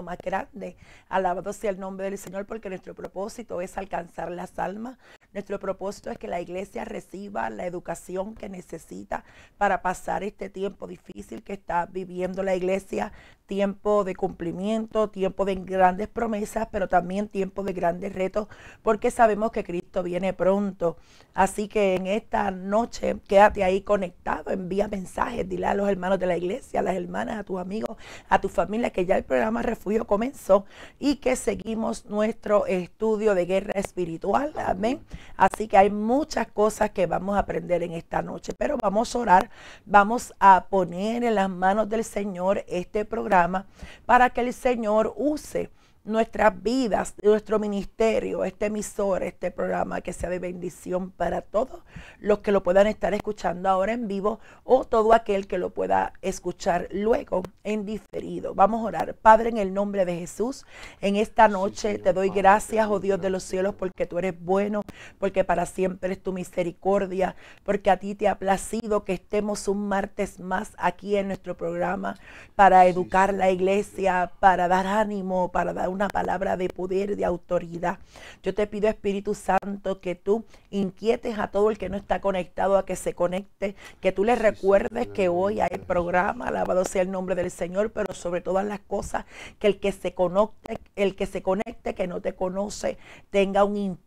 más grande. Alabado sea el nombre del Señor porque nuestro propósito es alcanzar las almas. Nuestro propósito es que la iglesia reciba la educación que necesita para pasar este tiempo difícil que está viviendo la iglesia tiempo de cumplimiento, tiempo de grandes promesas, pero también tiempo de grandes retos, porque sabemos que Cristo viene pronto. Así que en esta noche quédate ahí conectado, envía mensajes, dile a los hermanos de la iglesia, a las hermanas, a tus amigos, a tu familia, que ya el programa Refugio comenzó y que seguimos nuestro estudio de guerra espiritual. Amén. Así que hay muchas cosas que vamos a aprender en esta noche, pero vamos a orar, vamos a poner en las manos del Señor este programa para que el Señor use nuestras vidas, nuestro ministerio, este emisor, este programa que sea de bendición para todos los que lo puedan estar escuchando ahora en vivo o todo aquel que lo pueda escuchar luego en diferido. Vamos a orar. Padre, en el nombre de Jesús, en esta noche te doy gracias, oh Dios de los cielos, porque tú eres bueno, porque para siempre es tu misericordia, porque a ti te ha placido que estemos un martes más aquí en nuestro programa para educar la iglesia, para dar ánimo, para dar una palabra de poder, de autoridad. Yo te pido, Espíritu Santo, que tú inquietes a todo el que no está conectado a que se conecte, que tú le recuerdes que hoy hay programa, alabado sea el nombre del Señor, pero sobre todas las cosas, que el que se conecte, el que se conecte, que no te conoce, tenga un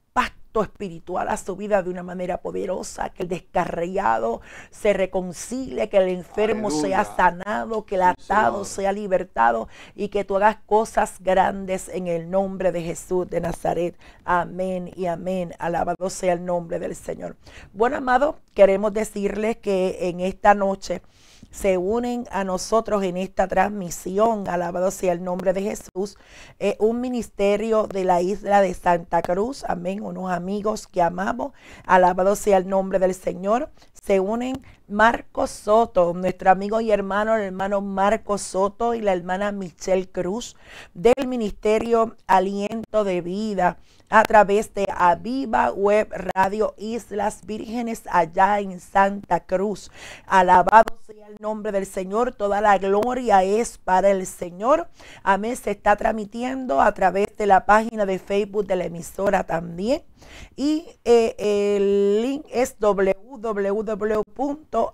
espiritual a su vida de una manera poderosa, que el descarriado se reconcilie, que el enfermo sea sanado, que el atado sea libertado y que tú hagas cosas grandes en el nombre de Jesús de Nazaret. Amén y amén. Alabado sea el nombre del Señor. Bueno, amado, queremos decirles que en esta noche se unen a nosotros en esta transmisión, alabado sea el nombre de Jesús, un ministerio de la isla de Santa Cruz, amén, unos amigos que amamos, alabado sea el nombre del Señor, se unen Marco Soto, nuestro amigo y hermano, el hermano Marco Soto y la hermana Michelle Cruz del Ministerio Aliento de Vida a través de Aviva Web Radio Islas Vírgenes allá en Santa Cruz. Alabado sea el nombre del Señor, toda la gloria es para el Señor. Amén, se está transmitiendo a través de la página de Facebook de la emisora también. Y eh, el link es www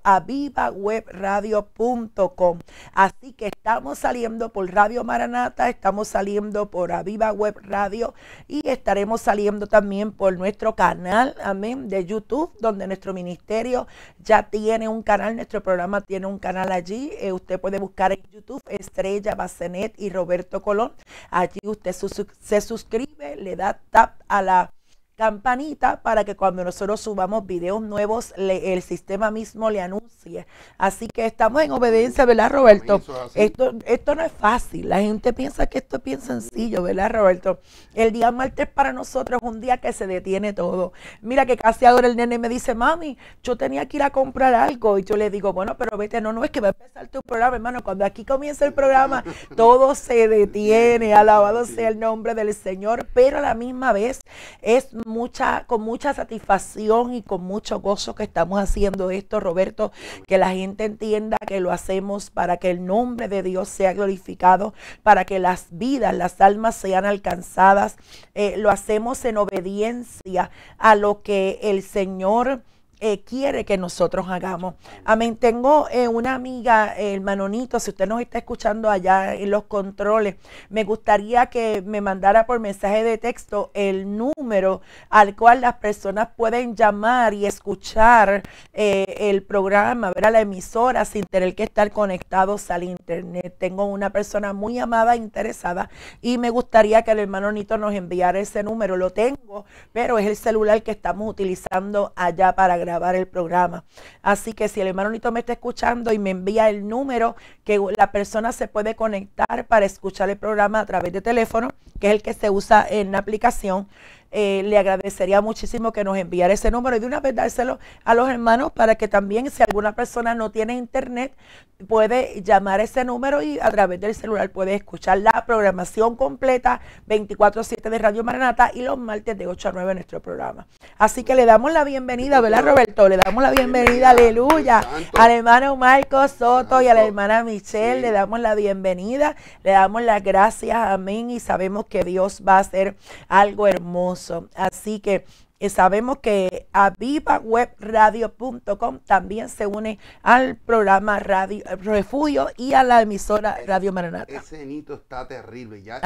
avivawebradio.com Así que estamos saliendo por Radio Maranata, estamos saliendo por Aviva Web Radio y estaremos saliendo también por nuestro canal, amén, de YouTube, donde nuestro ministerio ya tiene un canal, nuestro programa tiene un canal allí. Eh, usted puede buscar en YouTube Estrella Bacenet y Roberto Colón. Allí usted se suscribe, le da tap a la campanita para que cuando nosotros subamos videos nuevos, el sistema mismo le anuncie. Así que estamos en obediencia, ¿verdad, Roberto? esto, esto no es fácil. La gente piensa que esto es bien sencillo, ¿verdad, Roberto? El día martes para nosotros es un día que se detiene todo. Mira que casi ahora el nene me dice, mami, yo tenía que ir a comprar algo. Y yo le digo, bueno, pero vete, no, no, es que va a empezar tu programa, hermano. Cuando aquí comienza el programa, todo se detiene. Alabado sea el nombre del Señor, pero a la misma vez es mucha, con mucha satisfacción y con mucho gozo que estamos haciendo esto, Roberto, que la gente entienda que lo hacemos para que el nombre de Dios sea glorificado, para que las vidas, las almas sean alcanzadas. Eh, lo hacemos en obediencia a lo que el Señor eh, quiere que nosotros hagamos. Amén. Tengo eh, una amiga, el eh, manonito, si usted nos está escuchando allá en los controles, me gustaría que me mandara por mensaje de texto el número al cual las personas pueden llamar y escuchar el programa, ver a la emisora sin tener que estar conectados al internet. Tengo una persona muy amada, interesada, y me gustaría que el hermano Nito nos enviara ese número. Lo tengo, pero es el celular que estamos utilizando allá para grabar grabar el programa. Así que si el hermano Nito me está escuchando y me envía el número que la persona se puede conectar para escuchar el programa a través de teléfono, que es el que se usa en la aplicación, eh, le agradecería muchísimo que nos enviara ese número y de una vez dárselo a los hermanos para que también si alguna persona no tiene internet puede llamar ese número y a través del celular puede escuchar la programación completa 24-7 de Radio Maranata y los martes de 8 a 9 nuestro programa. Así que le damos la bienvenida, ¿verdad Roberto? Le damos la bienvenida, aleluya, al hermano Marco Soto y a la hermana Michelle, le damos la bienvenida, le damos las gracias, amén, y sabemos que Dios va a hacer algo hermoso Así que eh, sabemos que avivawebradio.com también se une al programa Radio eh, Refugio y a la emisora Radio Maranata. Ese nito está terrible. Ya,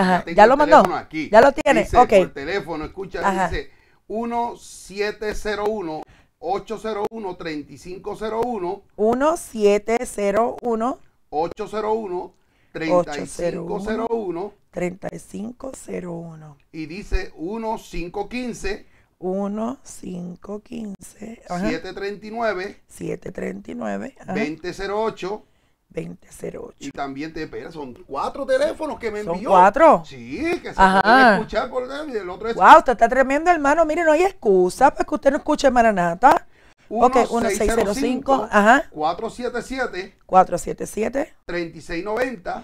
lo mandó. Ya lo tiene. Dice, teléfono, escucha, dice 1701 801 3501 1701 801 3501 3501. Y dice 1515. 1515. 739. 739. 08 2008. 2008. Y también te espera, son cuatro teléfonos que me ¿Son cuatro? Sí, que se pueden escuchar por el, el otro es... Wow, usted está tremendo, hermano. Mire, no hay excusa para que usted no escuche Maranata. 1 ok, 1605, ajá. 477. 477. 3690.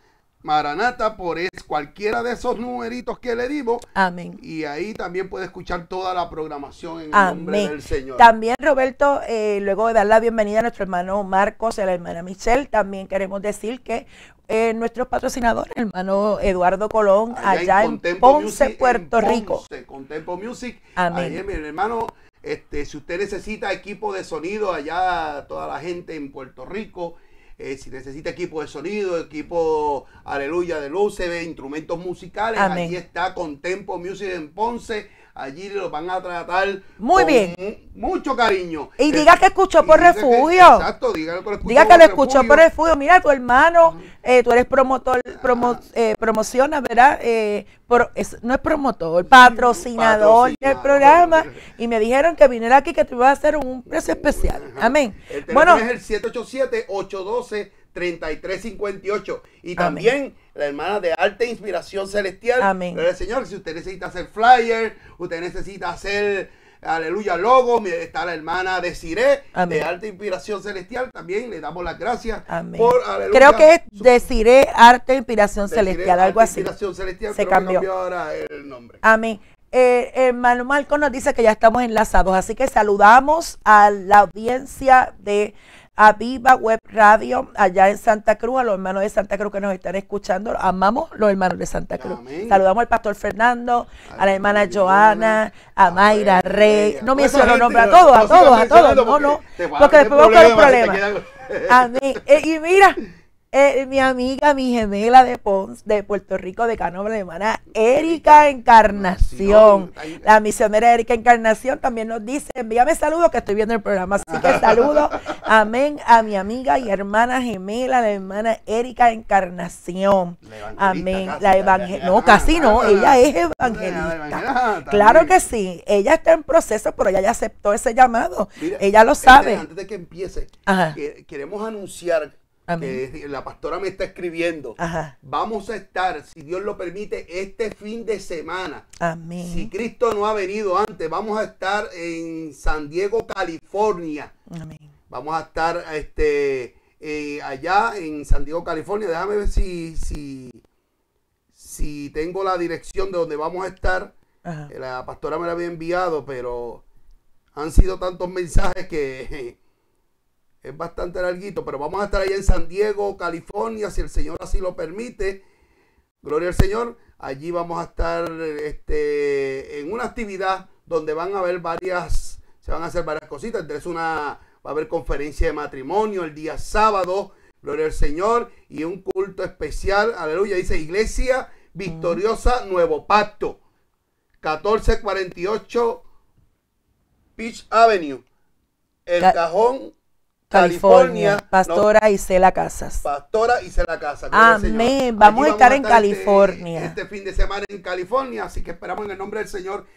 Maranata por es cualquiera de esos numeritos que le dimos. Amén. Y ahí también puede escuchar toda la programación en el nombre del Señor. También, Roberto, eh, luego de dar la bienvenida a nuestro hermano Marcos y a la hermana Michelle, también queremos decir que eh, nuestros patrocinadores, hermano Eduardo Colón, allá, en, Ponce, Puerto Rico. Con Tempo Music. Amén. Miren, mi hermano, este, si usted necesita equipo de sonido allá, toda la gente en Puerto Rico eh, si necesita equipo de sonido, equipo, aleluya, de luces, de instrumentos musicales, ahí está con Tempo Music en Ponce allí lo van a tratar muy bien mucho cariño y eh, diga que escuchó por refugio exacto diga, por diga que lo escuchó por refugio mira tu hermano eh, tú eres promotor ah. eh, promociona verdad no es promotor patrocinador, patrocinador, del programa y me dijeron que viniera aquí que te iba a hacer un precio especial amén el bueno es el 787 812 3358. Y también la hermana de Arte Inspiración Celestial. Amén. Señor, si usted necesita hacer flyer, usted necesita hacer, aleluya, logo, está la hermana de de Arte Inspiración Celestial. También le damos las gracias por, aleluya, Creo que es de Arte Inspiración Celestial, algo así. se cambió. ahora el nombre. Amén. Eh, hermano Marco nos dice que ya estamos enlazados, así que saludamos a la audiencia de a Viva Web Radio allá en Santa Cruz, a los hermanos de Santa Cruz que nos están escuchando. Amamos los hermanos de Santa Cruz. Saludamos al pastor Fernando, a la hermana Joana, a Mayra Rey. No me menciono nombres, a todos, a todos, a todos. No, no, porque después vamos a problema, eh, a Y mira. Eh, mi amiga, mi gemela de Pons, de Puerto Rico, de Canova, la hermana Erika Encarnación. La misionera Erika Encarnación también nos dice, envíame saludos que estoy viendo el programa. Así que saludo, amén, a mi amiga y hermana gemela, la hermana Erika Encarnación. Amén. La evangelista No, casi no, ah, ella es evangelista. Claro que sí, ella está en proceso, pero ella ya aceptó ese llamado. ella lo este, sabe. Antes de, que empiece, queremos anunciar la pastora me está escribiendo. Vamos a estar, si Dios lo permite, este fin de semana. Si Cristo no ha venido antes, vamos a estar en San Diego, California. Vamos a estar este, eh, allá en San Diego, California. Déjame ver si, si, si tengo la dirección de donde vamos a estar. La pastora me la había enviado, pero han sido tantos mensajes que es bastante larguito, pero vamos a estar allá en San Diego, California, si el Señor así lo permite. Gloria al Señor. Allí vamos a estar este, en una actividad donde van a haber varias, se van a hacer varias cositas. Entonces una, va a haber conferencia de matrimonio el día sábado. Gloria al Señor. Y un culto especial. Aleluya. Dice Iglesia Victoriosa Nuevo Pacto. 1448 Peach Avenue. El Cajón California. Pastora no, Isela Casas. Pastora Isela Casas. Amén. Vamos, a estar en este, California. Este, fin de semana en California, así que esperamos en el nombre del Señor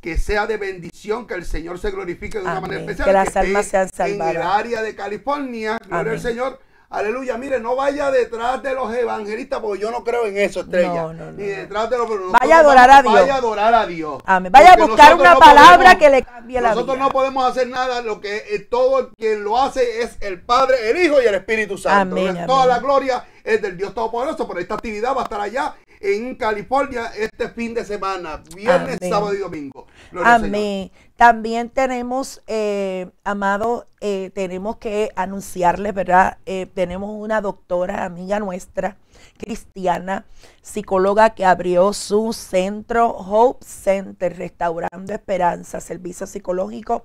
que sea de bendición, que el Señor se glorifique de una manera especial. Que las almas sean salvadas. En el área de California, gloria al Señor Aleluya, mire, no vaya detrás de los evangelistas, porque yo no creo en eso, estrella. Ni detrás de los. Vaya a adorar a Dios. Vaya a adorar a Dios. Vaya a buscar una palabra que le cambie la vida. Nosotros no podemos hacer nada, lo que eh, todo quien lo hace es el Padre, el Hijo y el Espíritu Santo. Toda la gloria es del Dios Todopoderoso, pero esta actividad va a estar allá en California este fin de semana, viernes, sábado y domingo. Amén. También tenemos, eh, amado, eh, tenemos que anunciarles, ¿verdad? Eh, tenemos una doctora, amiga nuestra, cristiana, psicóloga que abrió su centro Hope Center, Restaurando Esperanza, servicio psicológico,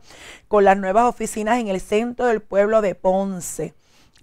con las nuevas oficinas en el centro del pueblo de Ponce.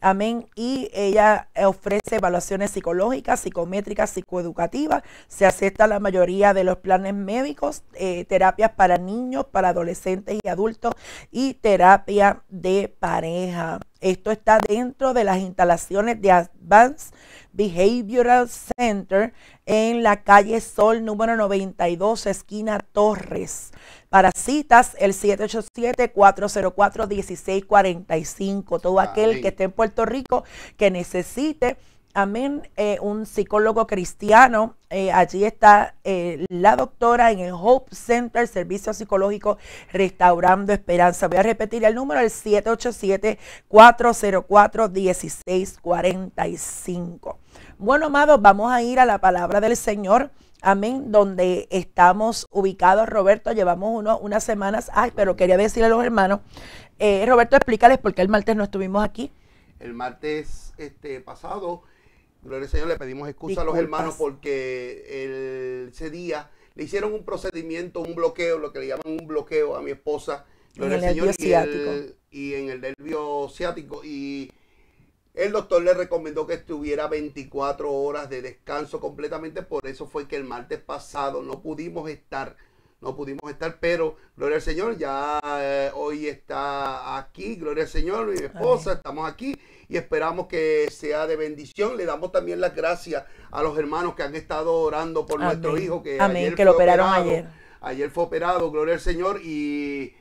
Amén. Y ella ofrece evaluaciones psicológicas, psicométricas, psicoeducativas. Se acepta la mayoría de los planes médicos, eh, terapias para niños, para adolescentes y adultos y terapia de pareja. Esto está dentro de las instalaciones de ADVANCE, Behavioral Center en la calle Sol número 92, esquina Torres. Para citas, el 787-404-1645. Todo aquel que esté en Puerto Rico que necesite Amén, eh, un psicólogo cristiano. Eh, allí está eh, la doctora en el Hope Center, Servicio Psicológico Restaurando Esperanza. Voy a repetir el número, el 787-404-1645. Bueno, amados, vamos a ir a la palabra del Señor. Amén, donde estamos ubicados, Roberto, llevamos uno, unas semanas. Ay, pero quería decirle a los hermanos, Roberto, explícales por qué el martes no estuvimos aquí. El martes este, pasado Señor, le pedimos excusa a los hermanos porque ese día le hicieron un procedimiento, un bloqueo, lo que le llaman un bloqueo a mi esposa. Y, en el nervio ciático. Y el doctor le recomendó que estuviera 24 horas de descanso completamente. Por eso fue que el martes pasado no pudimos estar no pudimos estar, pero gloria al Señor, ya eh, hoy está aquí, gloria al Señor, mi esposa, estamos aquí y esperamos que sea de bendición. Le damos también las gracias a los hermanos que han estado orando por nuestro hijo, que, ayer que lo operaron ayer. Ayer fue operado, gloria al Señor, y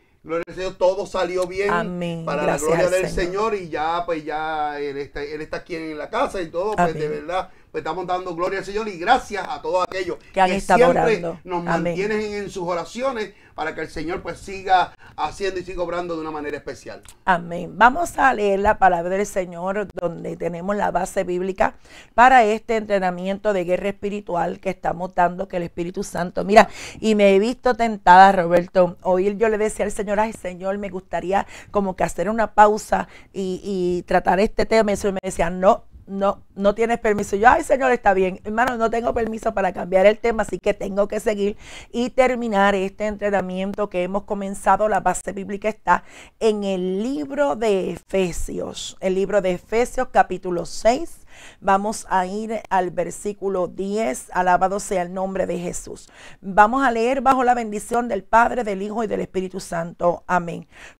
todo salió bien para la gloria del Señor. y ya pues ya él está, él está aquí en la casa y todo, pues de verdad pues estamos dando gloria al Señor y gracias a todos aquellos que, han siempre nos mantienen en sus oraciones para que el Señor pues siga haciendo y siga obrando de una manera especial. Amén. Vamos a leer la palabra del Señor donde tenemos la base bíblica para este entrenamiento de guerra espiritual que estamos dando que el Espíritu Santo. Mira, y me he visto tentada, Roberto. Oír yo le decía al Señor, ay Señor, me gustaría como que hacer una pausa y, tratar este tema. Y el me decía, no, no, no tienes permiso. Yo, ay señor, está bien. Hermano, no tengo permiso para cambiar el tema, así que tengo que seguir y terminar este entrenamiento que hemos comenzado. La base bíblica está en el libro de Efesios, el libro de Efesios capítulo 6. Vamos a ir al versículo 10, alabado sea el nombre de Jesús. Vamos a leer bajo la bendición del Padre, del Hijo y del Espíritu Santo. Amén.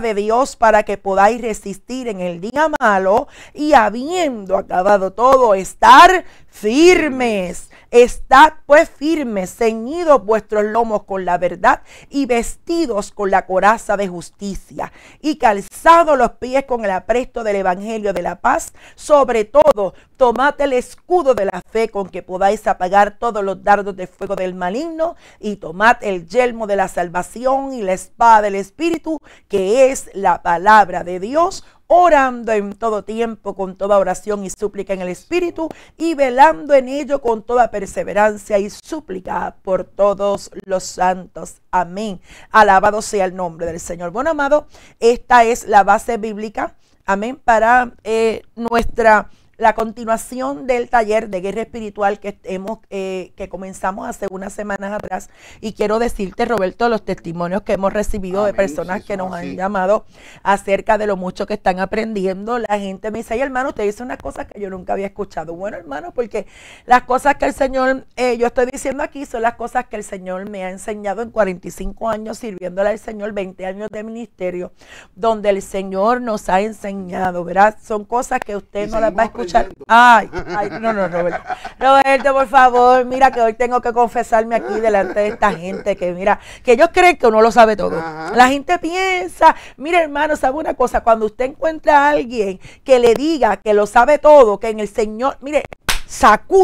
de Dios para que podáis resistir en el día malo y habiendo acabado todo, estar firmes. Estad pues firmes, ceñidos vuestros lomos con la verdad y vestidos con la coraza de justicia y calzados los pies con el apresto del Evangelio de la paz. Sobre todo, tomad el escudo de la fe con que podáis apagar todos los dardos de fuego del maligno y tomad el yelmo de la salvación y la espada del Espíritu, que es la palabra de Dios orando en todo tiempo con toda oración y súplica en el Espíritu y velando en ello con toda perseverancia y súplica por todos los santos. Amén. Alabado sea el nombre del Señor. Bueno, amado, esta es la base bíblica. Amén. Para eh, nuestra la continuación del taller de guerra espiritual que, hemos, eh, que comenzamos hace unas semanas atrás. Y quiero decirte, Roberto, los testimonios que hemos recibido de personas que nos han llamado acerca de lo mucho que están aprendiendo. La gente me dice, hermano, usted dice unas cosas que yo nunca había escuchado. Bueno, hermano, porque las cosas que el Señor, eh, yo estoy diciendo aquí, son las cosas que el Señor me ha enseñado en 45 años sirviéndole al Señor, 20 años de ministerio, donde el Señor nos ha enseñado, ¿verdad? Son cosas que usted no las va a escuchar Ay, ay, no, no, Roberto. Roberto, por favor, mira que hoy tengo que confesarme aquí delante de esta gente que, mira, que ellos creen que uno lo sabe todo. La gente piensa, mira, hermano, sabe una cosa, cuando usted encuentra a alguien que le diga que lo sabe todo, que en el Señor, mire,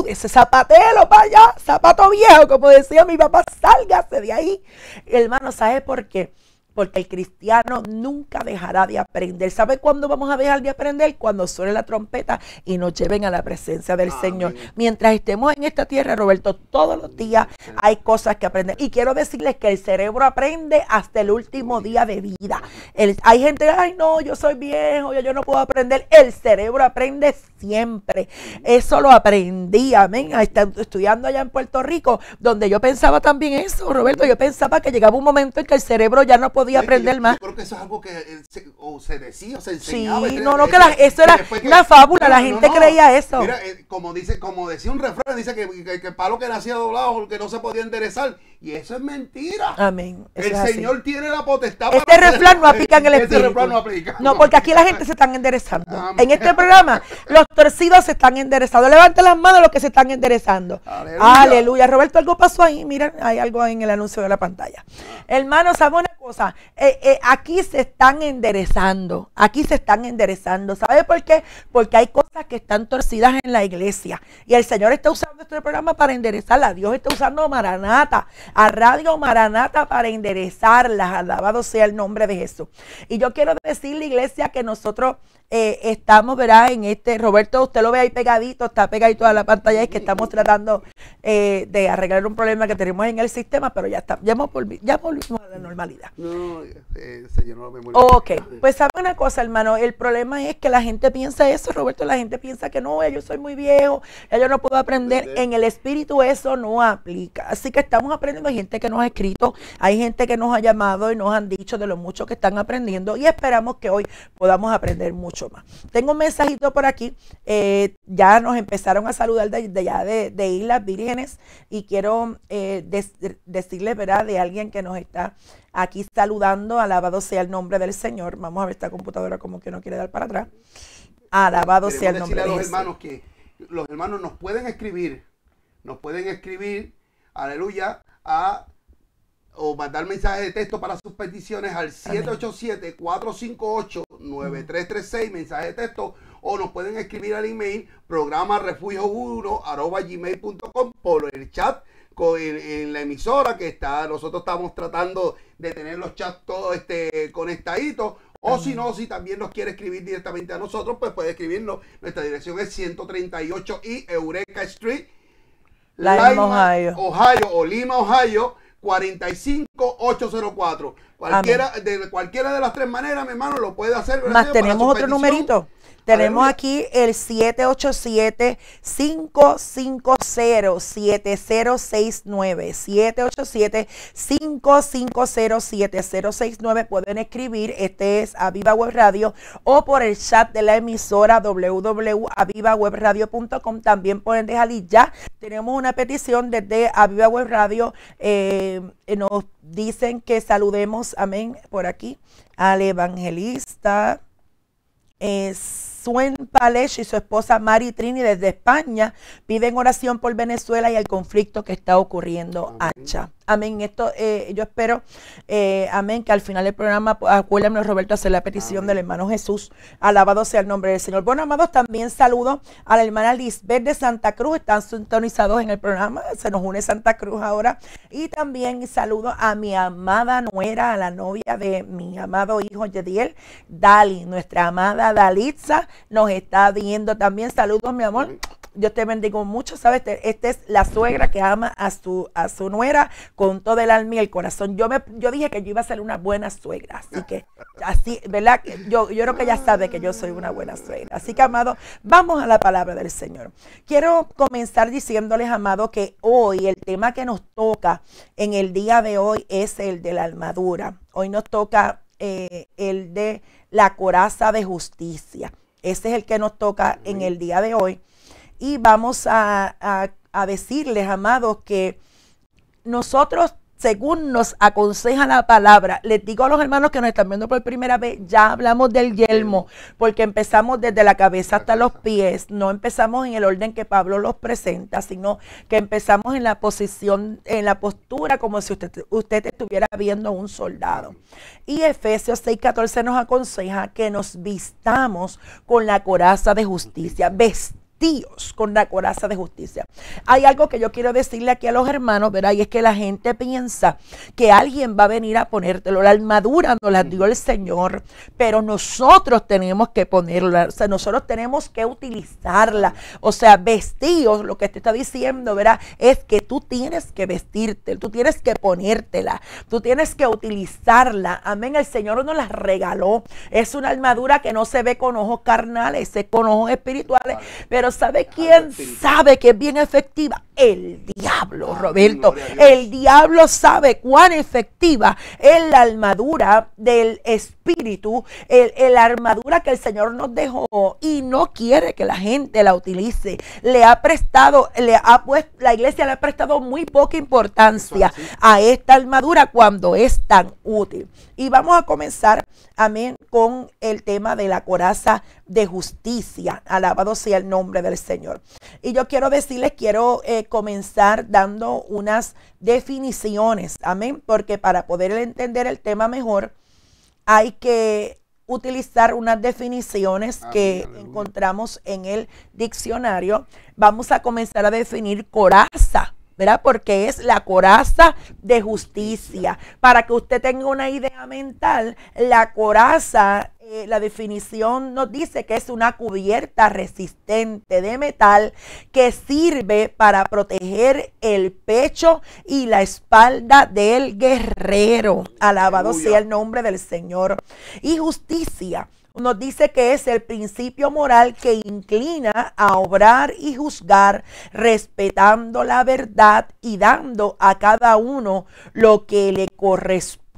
ese zapatelo para allá, zapato viejo, como decía mi papá, sálgase de ahí. Hermano, ¿sabe por qué? porque el cristiano nunca dejará de aprender. ¿Sabe cuándo vamos a dejar de aprender? Cuando suene la trompeta y nos lleven a la presencia del Señor. Mientras estemos en esta tierra, Roberto, todos los días hay cosas que aprender. Y quiero decirles que el cerebro aprende hasta el último día de vida. hay gente, ay no, yo soy viejo, yo, yo no puedo aprender. El cerebro aprende siempre. Eso lo aprendí, amén, estudiando allá en Puerto Rico, donde yo pensaba también eso, Roberto. Yo pensaba que llegaba un momento en que el cerebro ya no puede podía aprender más. Yo creo que eso es algo que se, decía o se enseñaba. Sí, no, no, que la, eso era una fábula, la gente creía eso. Mira, eh, como, dice, como decía un refrán, dice que, el palo que nacía doblado, que no se podía enderezar. Y eso es mentira. Amén. El Señor tiene la potestad. Este refrán no aplica en el espíritu este Refrán no, aplica, no, porque aquí la gente se están enderezando. En este programa, los torcidos se están enderezando. Levanten las manos los que se están enderezando. Aleluya. Roberto, algo pasó ahí. miren hay algo ahí en el anuncio de la pantalla. Ah. Hermano, sabones una cosa? Eh, eh, aquí se están enderezando, aquí se están enderezando. ¿Sabe por qué? Porque hay cosas que están torcidas en la iglesia. Y el Señor está usando este programa para enderezarlas Dios está usando Maranata, a Radio Maranata para enderezarlas. Alabado sea el nombre de Jesús. Y yo quiero decirle, iglesia, que nosotros eh, estamos, ¿verdad? En este, Roberto, usted lo ve ahí pegadito, está pegadito a la pantalla, y que estamos tratando eh, de arreglar un problema que tenemos en el sistema, pero ya está, ya, volvimos a la normalidad. No, eh, señor, no me Ok, pues sabe una cosa, hermano, el problema es que la gente piensa eso, Roberto, la gente piensa que no, yo soy muy viejo, yo no puedo aprender. En el espíritu eso no aplica. Así que estamos aprendiendo, hay gente que nos ha escrito, hay gente que nos ha llamado y nos han dicho de lo mucho que están aprendiendo y esperamos que hoy podamos aprender mucho más. Tengo un mensajito por aquí, eh, ya nos empezaron a saludar de, de de, de Islas Virgen y quiero eh, decirle, ¿verdad?, de alguien que nos está aquí saludando, alabado sea el nombre del Señor. Vamos a ver esta computadora como que no quiere dar para atrás. Alabado sea el nombre del Señor. los hermanos que los hermanos nos pueden escribir, nos pueden escribir, aleluya, a o mandar mensajes de texto para sus peticiones al 787-458-9336, mensaje de texto, o nos pueden escribir al email programa refugio arroba gmail.com por el chat en, la emisora que está, nosotros estamos tratando de tener los chats todos este, conectaditos. O si no, si también nos quiere escribir directamente a nosotros, pues puede escribirnos. Nuestra dirección es 138 y Eureka Street, Lima, Ohio. Ohio o Lima, Ohio. 45804. Cualquiera de, cualquiera de las tres maneras, mi hermano, lo puede hacer. Más tenemos otro numerito. Tenemos aquí el 787-550-7069. 787-550-7069. Pueden escribir, este es Aviva Web Radio, o por el chat de la emisora www.avivawebradio.com. También pueden dejar y ya tenemos una petición desde Aviva Web Radio. Eh, nos dicen que saludemos, amén, por aquí, al evangelista. Es Suen y su esposa Mari Trini desde España piden oración por Venezuela y el conflicto que está ocurriendo Amén. Esto eh, yo espero, eh, amén, que al final del programa, pues, acuérdame Roberto, hacer la petición del hermano Jesús. Alabado sea el nombre del Señor. Bueno, amados, también saludo a la hermana Lisbeth de Santa Cruz. Están sintonizados en el programa. Se nos une Santa Cruz ahora. Y también saludo a mi amada nuera, a la novia de mi amado hijo Yediel, Dali, nuestra amada Dalitza nos está viendo también. Saludos, mi amor. yo te bendigo mucho, ¿sabes? Esta es la suegra que ama a su, a su nuera con todo el alma y el corazón. Yo, me, yo dije que yo iba a ser una buena suegra, así que, así, ¿verdad? Yo, yo creo que ya sabe que yo soy una buena suegra. Así que, amado, vamos a la palabra del Señor. Quiero comenzar diciéndoles, amado, que hoy el tema que nos toca en el día de hoy es el de la armadura. Hoy nos toca eh, el de la coraza de justicia. Ese es el que nos toca en el día de hoy. Y vamos a, decirles, amados, que nosotros según nos aconseja la palabra. Les digo a los hermanos que nos están viendo por primera vez, ya hablamos del yelmo, porque empezamos desde la cabeza hasta los pies, no empezamos en el orden que Pablo los presenta, sino que empezamos en la posición, en la postura, como si usted, usted estuviera viendo un soldado. Y Efesios 6:14 nos aconseja que nos vistamos con la coraza de justicia, vestidos vestidos con la coraza de justicia. Hay algo que yo quiero decirle aquí a los hermanos, verá, Y es que la gente piensa que alguien va a venir a ponértelo. La armadura nos la dio el Señor, pero nosotros tenemos que ponerla, o sea, nosotros tenemos que utilizarla. O sea, vestidos, lo que te está diciendo, verá Es que tú tienes que vestirte, tú tienes que ponértela, tú tienes que utilizarla. Amén, el Señor nos la regaló. Es una armadura que no se ve con ojos carnales, se con ojos espirituales, pero ¿sabe quién sabe que es bien efectiva? El diablo, Roberto. El diablo sabe cuán efectiva es la armadura del Espíritu espíritu, el, armadura que el Señor nos dejó y no quiere que la gente la utilice. Le ha prestado, le ha puesto, la iglesia le ha prestado muy poca importancia a esta armadura cuando es tan útil. Y vamos a comenzar, amén, con el tema de la coraza de justicia. Alabado sea el nombre del Señor. Y yo quiero decirles, quiero eh, comenzar dando unas definiciones, amén, porque para poder entender el tema mejor, hay que utilizar unas definiciones ah, que encontramos en el diccionario. Vamos a comenzar a definir coraza. Porque es la coraza de justicia. Para que usted tenga una idea mental, la coraza eh, la definición nos dice que es una cubierta resistente de metal que sirve para proteger el pecho y la espalda del guerrero. Alabado sea el nombre del Señor. Y justicia nos dice que es el principio moral que inclina a obrar y juzgar respetando la verdad y dando a cada uno lo que le corresponde.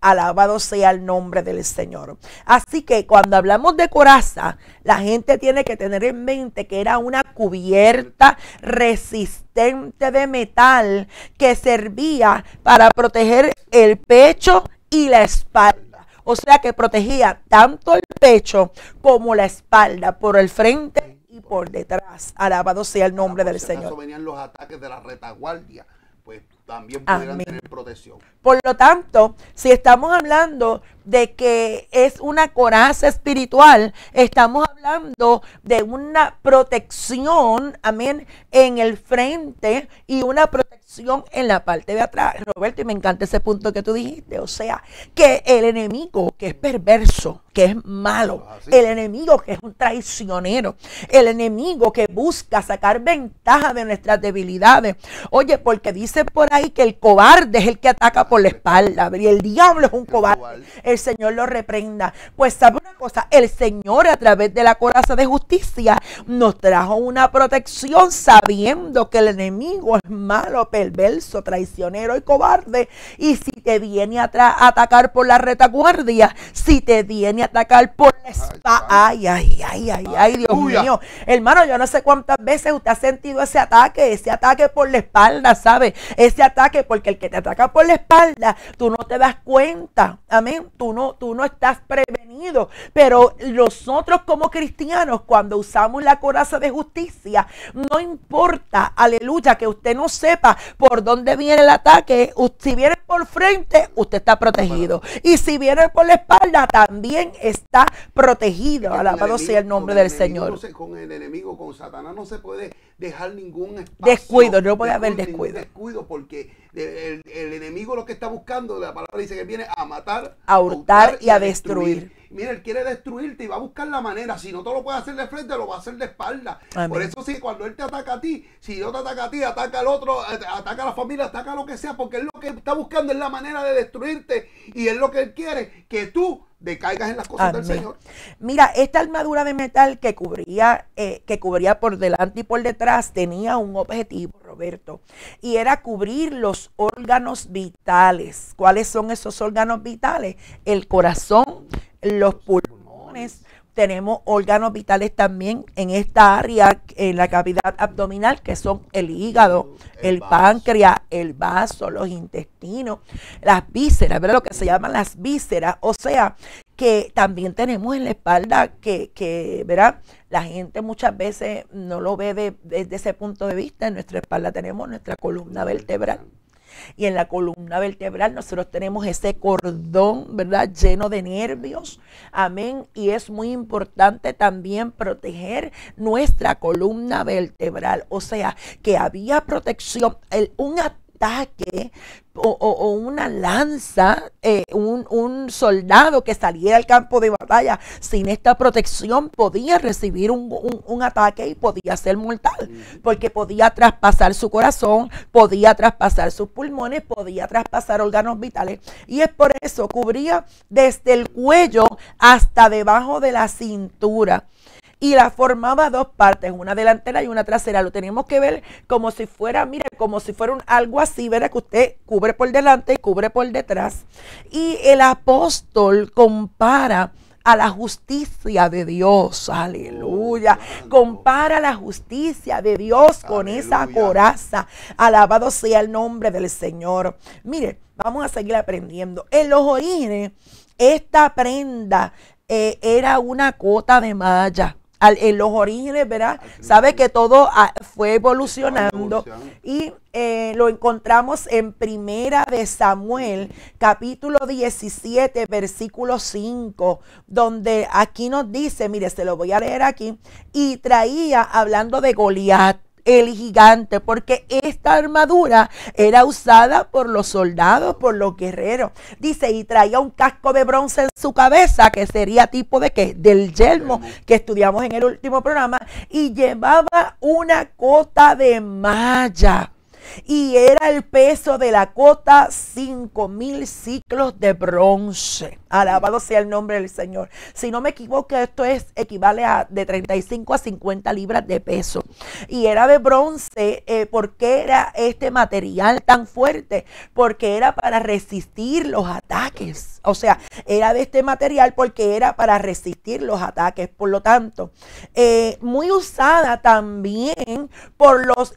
Alabado sea el nombre del Señor. Así que cuando hablamos de coraza, la gente tiene que tener en mente que era una cubierta resistente de metal que servía para proteger el pecho y la espalda o sea que protegía tanto el pecho como la espalda, por el frente y por detrás. Alabado sea el nombre del Señor. venían los ataques de la retaguardia, pues también pudieran tener protección. Por lo tanto, si estamos hablando de que es una coraza espiritual, estamos hablando de una protección, amén, en el frente y una protección en la parte de atrás. Roberto, y me encanta ese punto que tú dijiste, o sea, que el enemigo que es perverso, que es malo, ah, el enemigo que es un traicionero, el enemigo que busca sacar ventaja de nuestras debilidades. Oye, porque dice por ahí que el cobarde es el que ataca por la espalda, y el diablo es un cobarde el Señor lo reprenda. Pues sabe una cosa, el Señor a través de la coraza de justicia nos trajo una protección sabiendo que el enemigo es malo, perverso, traicionero y cobarde. Y si te viene a atacar por la retaguardia, si te viene a atacar por la espalda, ay, ay, ay, ay, ay, Dios mío. Hermano, yo no sé cuántas veces usted ha sentido ese ataque, ese ataque por la espalda, ¿sabe? Ese ataque, porque el que te ataca por la espalda, tú no te das cuenta. Amén tú no, tú no estás prevenido. Pero nosotros como cristianos, cuando usamos la coraza de justicia, no importa, aleluya, que usted no sepa por dónde viene el ataque, si viene por frente, usted está protegido. Y si viene por la espalda, también está protegido. Alabado sea el nombre del Señor. Con el enemigo, con Satanás, no se puede dejar ningún Descuido, no puede haber descuido. Descuido porque el, enemigo lo que está buscando, la palabra dice que viene a matar, a hurtar, y, a destruir. mire, Mira, él quiere destruirte y va a buscar la manera. Si no te lo puede hacer de frente, lo va a hacer de espalda. Por eso sí, cuando él te ataca a ti, si no te ataca a ti, ataca al otro, eh, ataca a la familia, ataca a lo que sea, porque él lo que está buscando es la manera de destruirte y es lo que él quiere, que tú decaigas en las cosas del Señor. Mira, esta armadura de metal que cubría, eh, que cubría por delante y por detrás tenía un objetivo, Roberto, y era cubrir los órganos vitales. ¿Cuáles son esos órganos vitales? El corazón, los pulmones tenemos órganos vitales también en esta área, en la cavidad abdominal, que son el hígado, el, páncreas, el vaso, los intestinos, las vísceras, ¿verdad? Lo que se llaman las vísceras. O sea, que también tenemos en la espalda que, que ¿verdad? La gente muchas veces no lo ve desde ese punto de vista. En nuestra espalda tenemos nuestra columna vertebral y en la columna vertebral nosotros tenemos ese cordón, ¿verdad? Lleno de nervios. Amén. Y es muy importante también proteger nuestra columna vertebral. O sea, que había protección. El, un ataque o, una lanza, eh, un, soldado que saliera al campo de batalla sin esta protección podía recibir un, un ataque y podía ser mortal, porque podía traspasar su corazón, podía traspasar sus pulmones, podía traspasar órganos vitales. Y es por eso cubría desde el cuello hasta debajo de la cintura y la formaba dos partes, una delantera y una trasera. Lo teníamos que ver como si fuera, mire, como si fuera un, algo así, ¿verdad? Que usted cubre por delante y cubre por detrás. Y el apóstol compara a la justicia de Dios. Aleluya. Compara la justicia de Dios con esa coraza. Alabado sea el nombre del Señor. Mire, vamos a seguir aprendiendo. En los orígenes, esta prenda eh, era una cota de malla en los orígenes, ¿verdad? Sabe que todo ah, fue evolucionando y eh, lo encontramos en Primera de Samuel, capítulo 17, versículo 5, donde aquí nos dice, mire, se lo voy a leer aquí, y traía hablando de Goliat el gigante, porque esta armadura era usada por los soldados, por los guerreros. Dice, y traía un casco de bronce en su cabeza, que sería tipo de qué? Del yelmo, que estudiamos en el último programa, y llevaba una cota de malla y era el peso de la cota 5,000 mil ciclos de bronce. Alabado sea el nombre del Señor. Si no me equivoco, esto es equivale a de 35 a 50 libras de peso. Y era de bronce, eh, porque era este material tan fuerte? Porque era para resistir los ataques. O sea, era de este material porque era para resistir los ataques. Por lo tanto, eh, muy usada también por los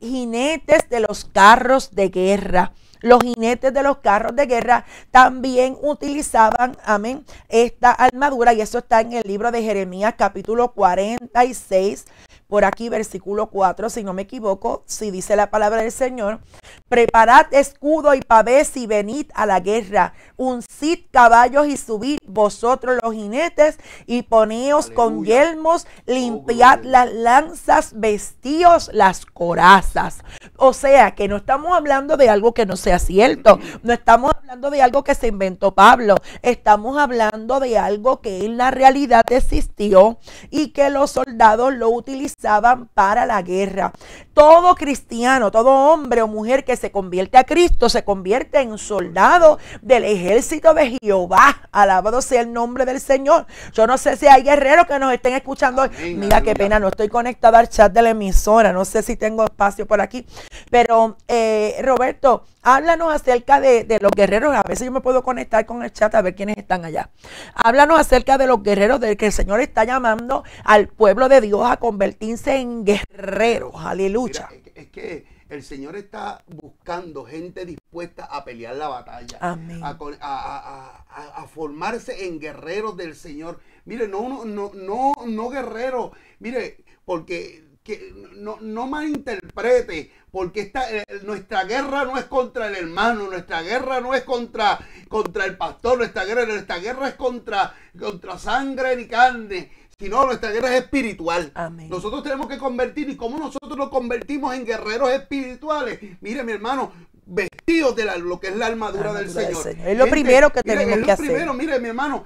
jinetes de los carros de guerra. Los jinetes de los carros de guerra también utilizaban, amén, esta armadura y eso está en el libro de Jeremías capítulo 46, por aquí versículo 4, si no me equivoco, si dice la palabra del Señor, preparad escudo y pavés y venid a la guerra, uncid caballos y subid vosotros los jinetes y poneos con yelmos, oh, limpiad las lanzas, vestíos las corazas. O sea que no estamos hablando de algo que no sea cierto, no estamos hablando de algo que se inventó Pablo, estamos hablando de algo que en la realidad existió y que los soldados lo utilizaron Estaban para la guerra todo cristiano, todo hombre o mujer que se convierte a Cristo, se convierte en soldado del ejército de Jehová. Alabado sea el nombre del Señor. Yo no sé si hay guerreros que nos estén escuchando. hoy. Mira qué pena, no estoy conectada al chat de la emisora. No sé si tengo espacio por aquí. Pero, eh, Roberto, háblanos acerca de, de los guerreros. A veces yo me puedo conectar con el chat a ver quiénes están allá. Háblanos acerca de los guerreros, del que el Señor está llamando al pueblo de Dios a convertirse en guerreros. Aleluya es que el Señor está buscando gente dispuesta a pelear la batalla, A, formarse en guerreros del Señor. Mire, no, no, no, no, no guerrero, mire, porque no, no malinterprete, porque eh, nuestra guerra no es contra el hermano, nuestra guerra no es contra, contra el pastor, nuestra guerra, nuestra guerra es contra, contra sangre ni carne si no, nuestra guerra es espiritual. Nosotros tenemos que convertir y cómo nosotros nos convertimos en guerreros espirituales. Mire, mi hermano, vestidos de lo que es la armadura, del, Señor. Es lo primero que tenemos mire, es que hacer. Primero, mire, mi hermano,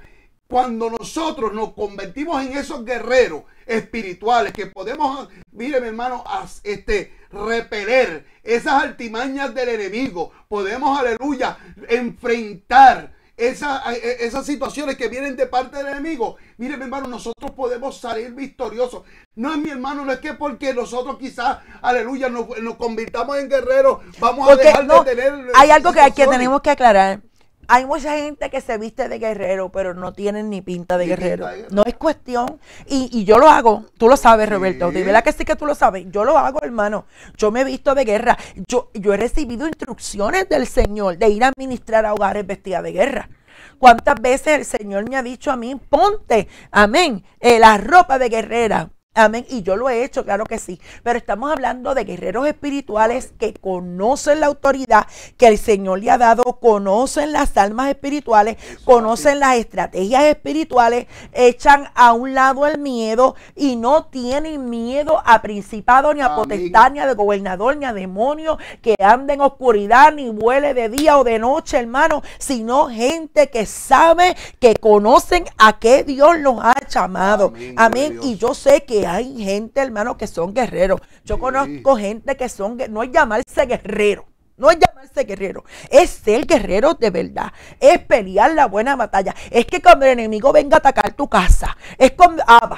cuando nosotros nos convertimos en esos guerreros espirituales que podemos, mire, mi hermano, este, repeler esas altimañas del enemigo, podemos, aleluya, enfrentar eh, eh, esas situaciones que vienen de parte del enemigo, mire mi hermano, nosotros podemos salir victoriosos. No es mi hermano, no es que porque nosotros quizás, aleluya, nos, nos convirtamos en guerreros, vamos a dejar de tener... Hay algo que, que tenemos que aclarar hay mucha gente que se viste de guerrero, pero no tienen ni pinta de, guerrero. No es cuestión. Y, yo lo hago. Tú lo sabes, Roberto. De verdad que sí que tú lo sabes. Yo lo hago, hermano. Yo me he visto de guerra. Yo, yo he recibido instrucciones del Señor de ir a administrar a hogares vestidas de guerra. ¿Cuántas veces el Señor me ha dicho a mí, ponte, amén, eh, la ropa de guerrera, Amén. Y yo lo he hecho, claro que sí. Pero estamos hablando de guerreros espirituales que conocen la autoridad que el Señor le ha dado, conocen las almas espirituales, conocen las estrategias espirituales, echan a un lado el miedo y no tienen miedo a principado, ni a potestad, ni a gobernador, ni a demonios que ande en oscuridad, ni vuele de día o de noche, hermano, sino gente que sabe, que conocen a qué Dios los ha llamado. Amén. Y yo sé que hay gente, hermano, que son guerreros. Yo conozco gente que son, no es llamarse guerrero, no es llamarse guerrero, es ser guerrero de verdad, es pelear la buena batalla. Es que cuando el enemigo venga a atacar tu casa, es cuando, ah,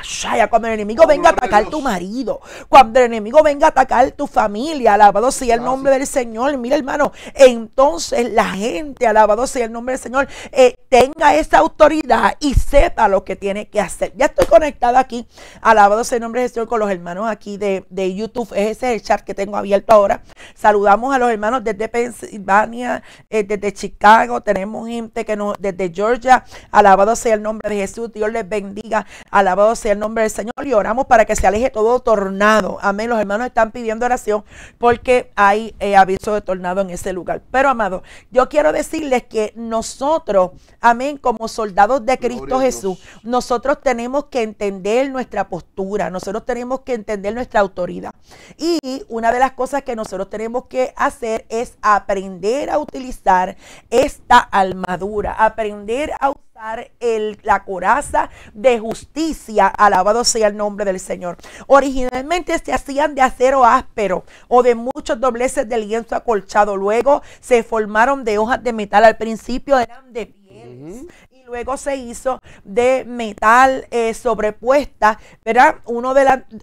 cuando el enemigo venga a atacar tu marido, cuando el enemigo venga a atacar tu familia, alabado sea el nombre del Señor. Mira, hermano, entonces la gente, alabado sea el nombre del Señor, eh, tenga esa autoridad y sepa lo que tiene que hacer. Ya estoy conectada aquí, alabado sea el nombre del Señor, con los hermanos aquí de, de YouTube. Ese es el chat que tengo abierto ahora. Saludamos a los hermanos desde Pensilvania, eh, desde Chicago, tenemos gente que nos, desde Georgia, alabado sea el nombre de Jesús, Dios les bendiga, alabado sea el nombre del Señor y oramos para que se aleje todo tornado, amén, los hermanos están pidiendo oración porque hay eh, aviso de tornado en ese lugar, pero amado, yo quiero decirles que nosotros, amén, como soldados de Cristo Jesús, nosotros tenemos que entender nuestra postura, nosotros tenemos que entender nuestra autoridad y una de las cosas que nosotros tenemos que hacer es aprender a utilizar esta armadura, aprender a usar el, la coraza de justicia, alabado sea el nombre del Señor. Originalmente se hacían de acero áspero o de muchos dobleces de lienzo acolchado, luego se formaron de hojas de metal, al principio eran de pieles luego se hizo de metal eh, sobrepuesta, ¿verdad? Uno,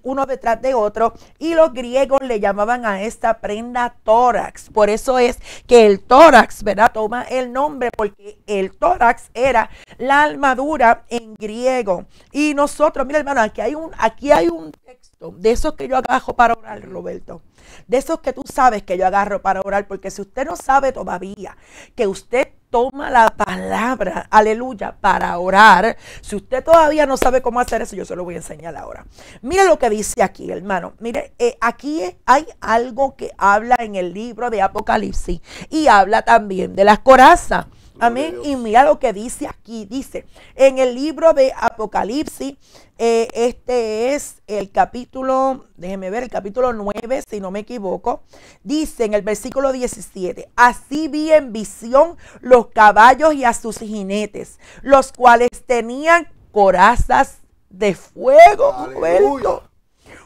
uno detrás de otro. Y los griegos le llamaban a esta prenda tórax. Por eso es que el tórax, ¿verdad? Toma el nombre porque el tórax era la armadura en griego. Y nosotros, mira hermano, aquí hay un, aquí hay un texto de esos que yo agarro para orar, Roberto. De esos que tú sabes que yo agarro para orar, porque si usted no sabe todavía que usted toma la palabra, aleluya, para orar. Si usted todavía no sabe cómo hacer eso, yo se lo voy a enseñar ahora. Mire lo que dice aquí, hermano. Mire, eh, aquí hay algo que habla en el libro de Apocalipsis y habla también de las corazas. Amén. Y mira lo que dice aquí. Dice, en el libro de Apocalipsis, eh, este es el capítulo, déjeme ver, el capítulo 9, si no me equivoco. Dice en el versículo 17, así vi en visión los caballos y a sus jinetes, los cuales tenían corazas de fuego,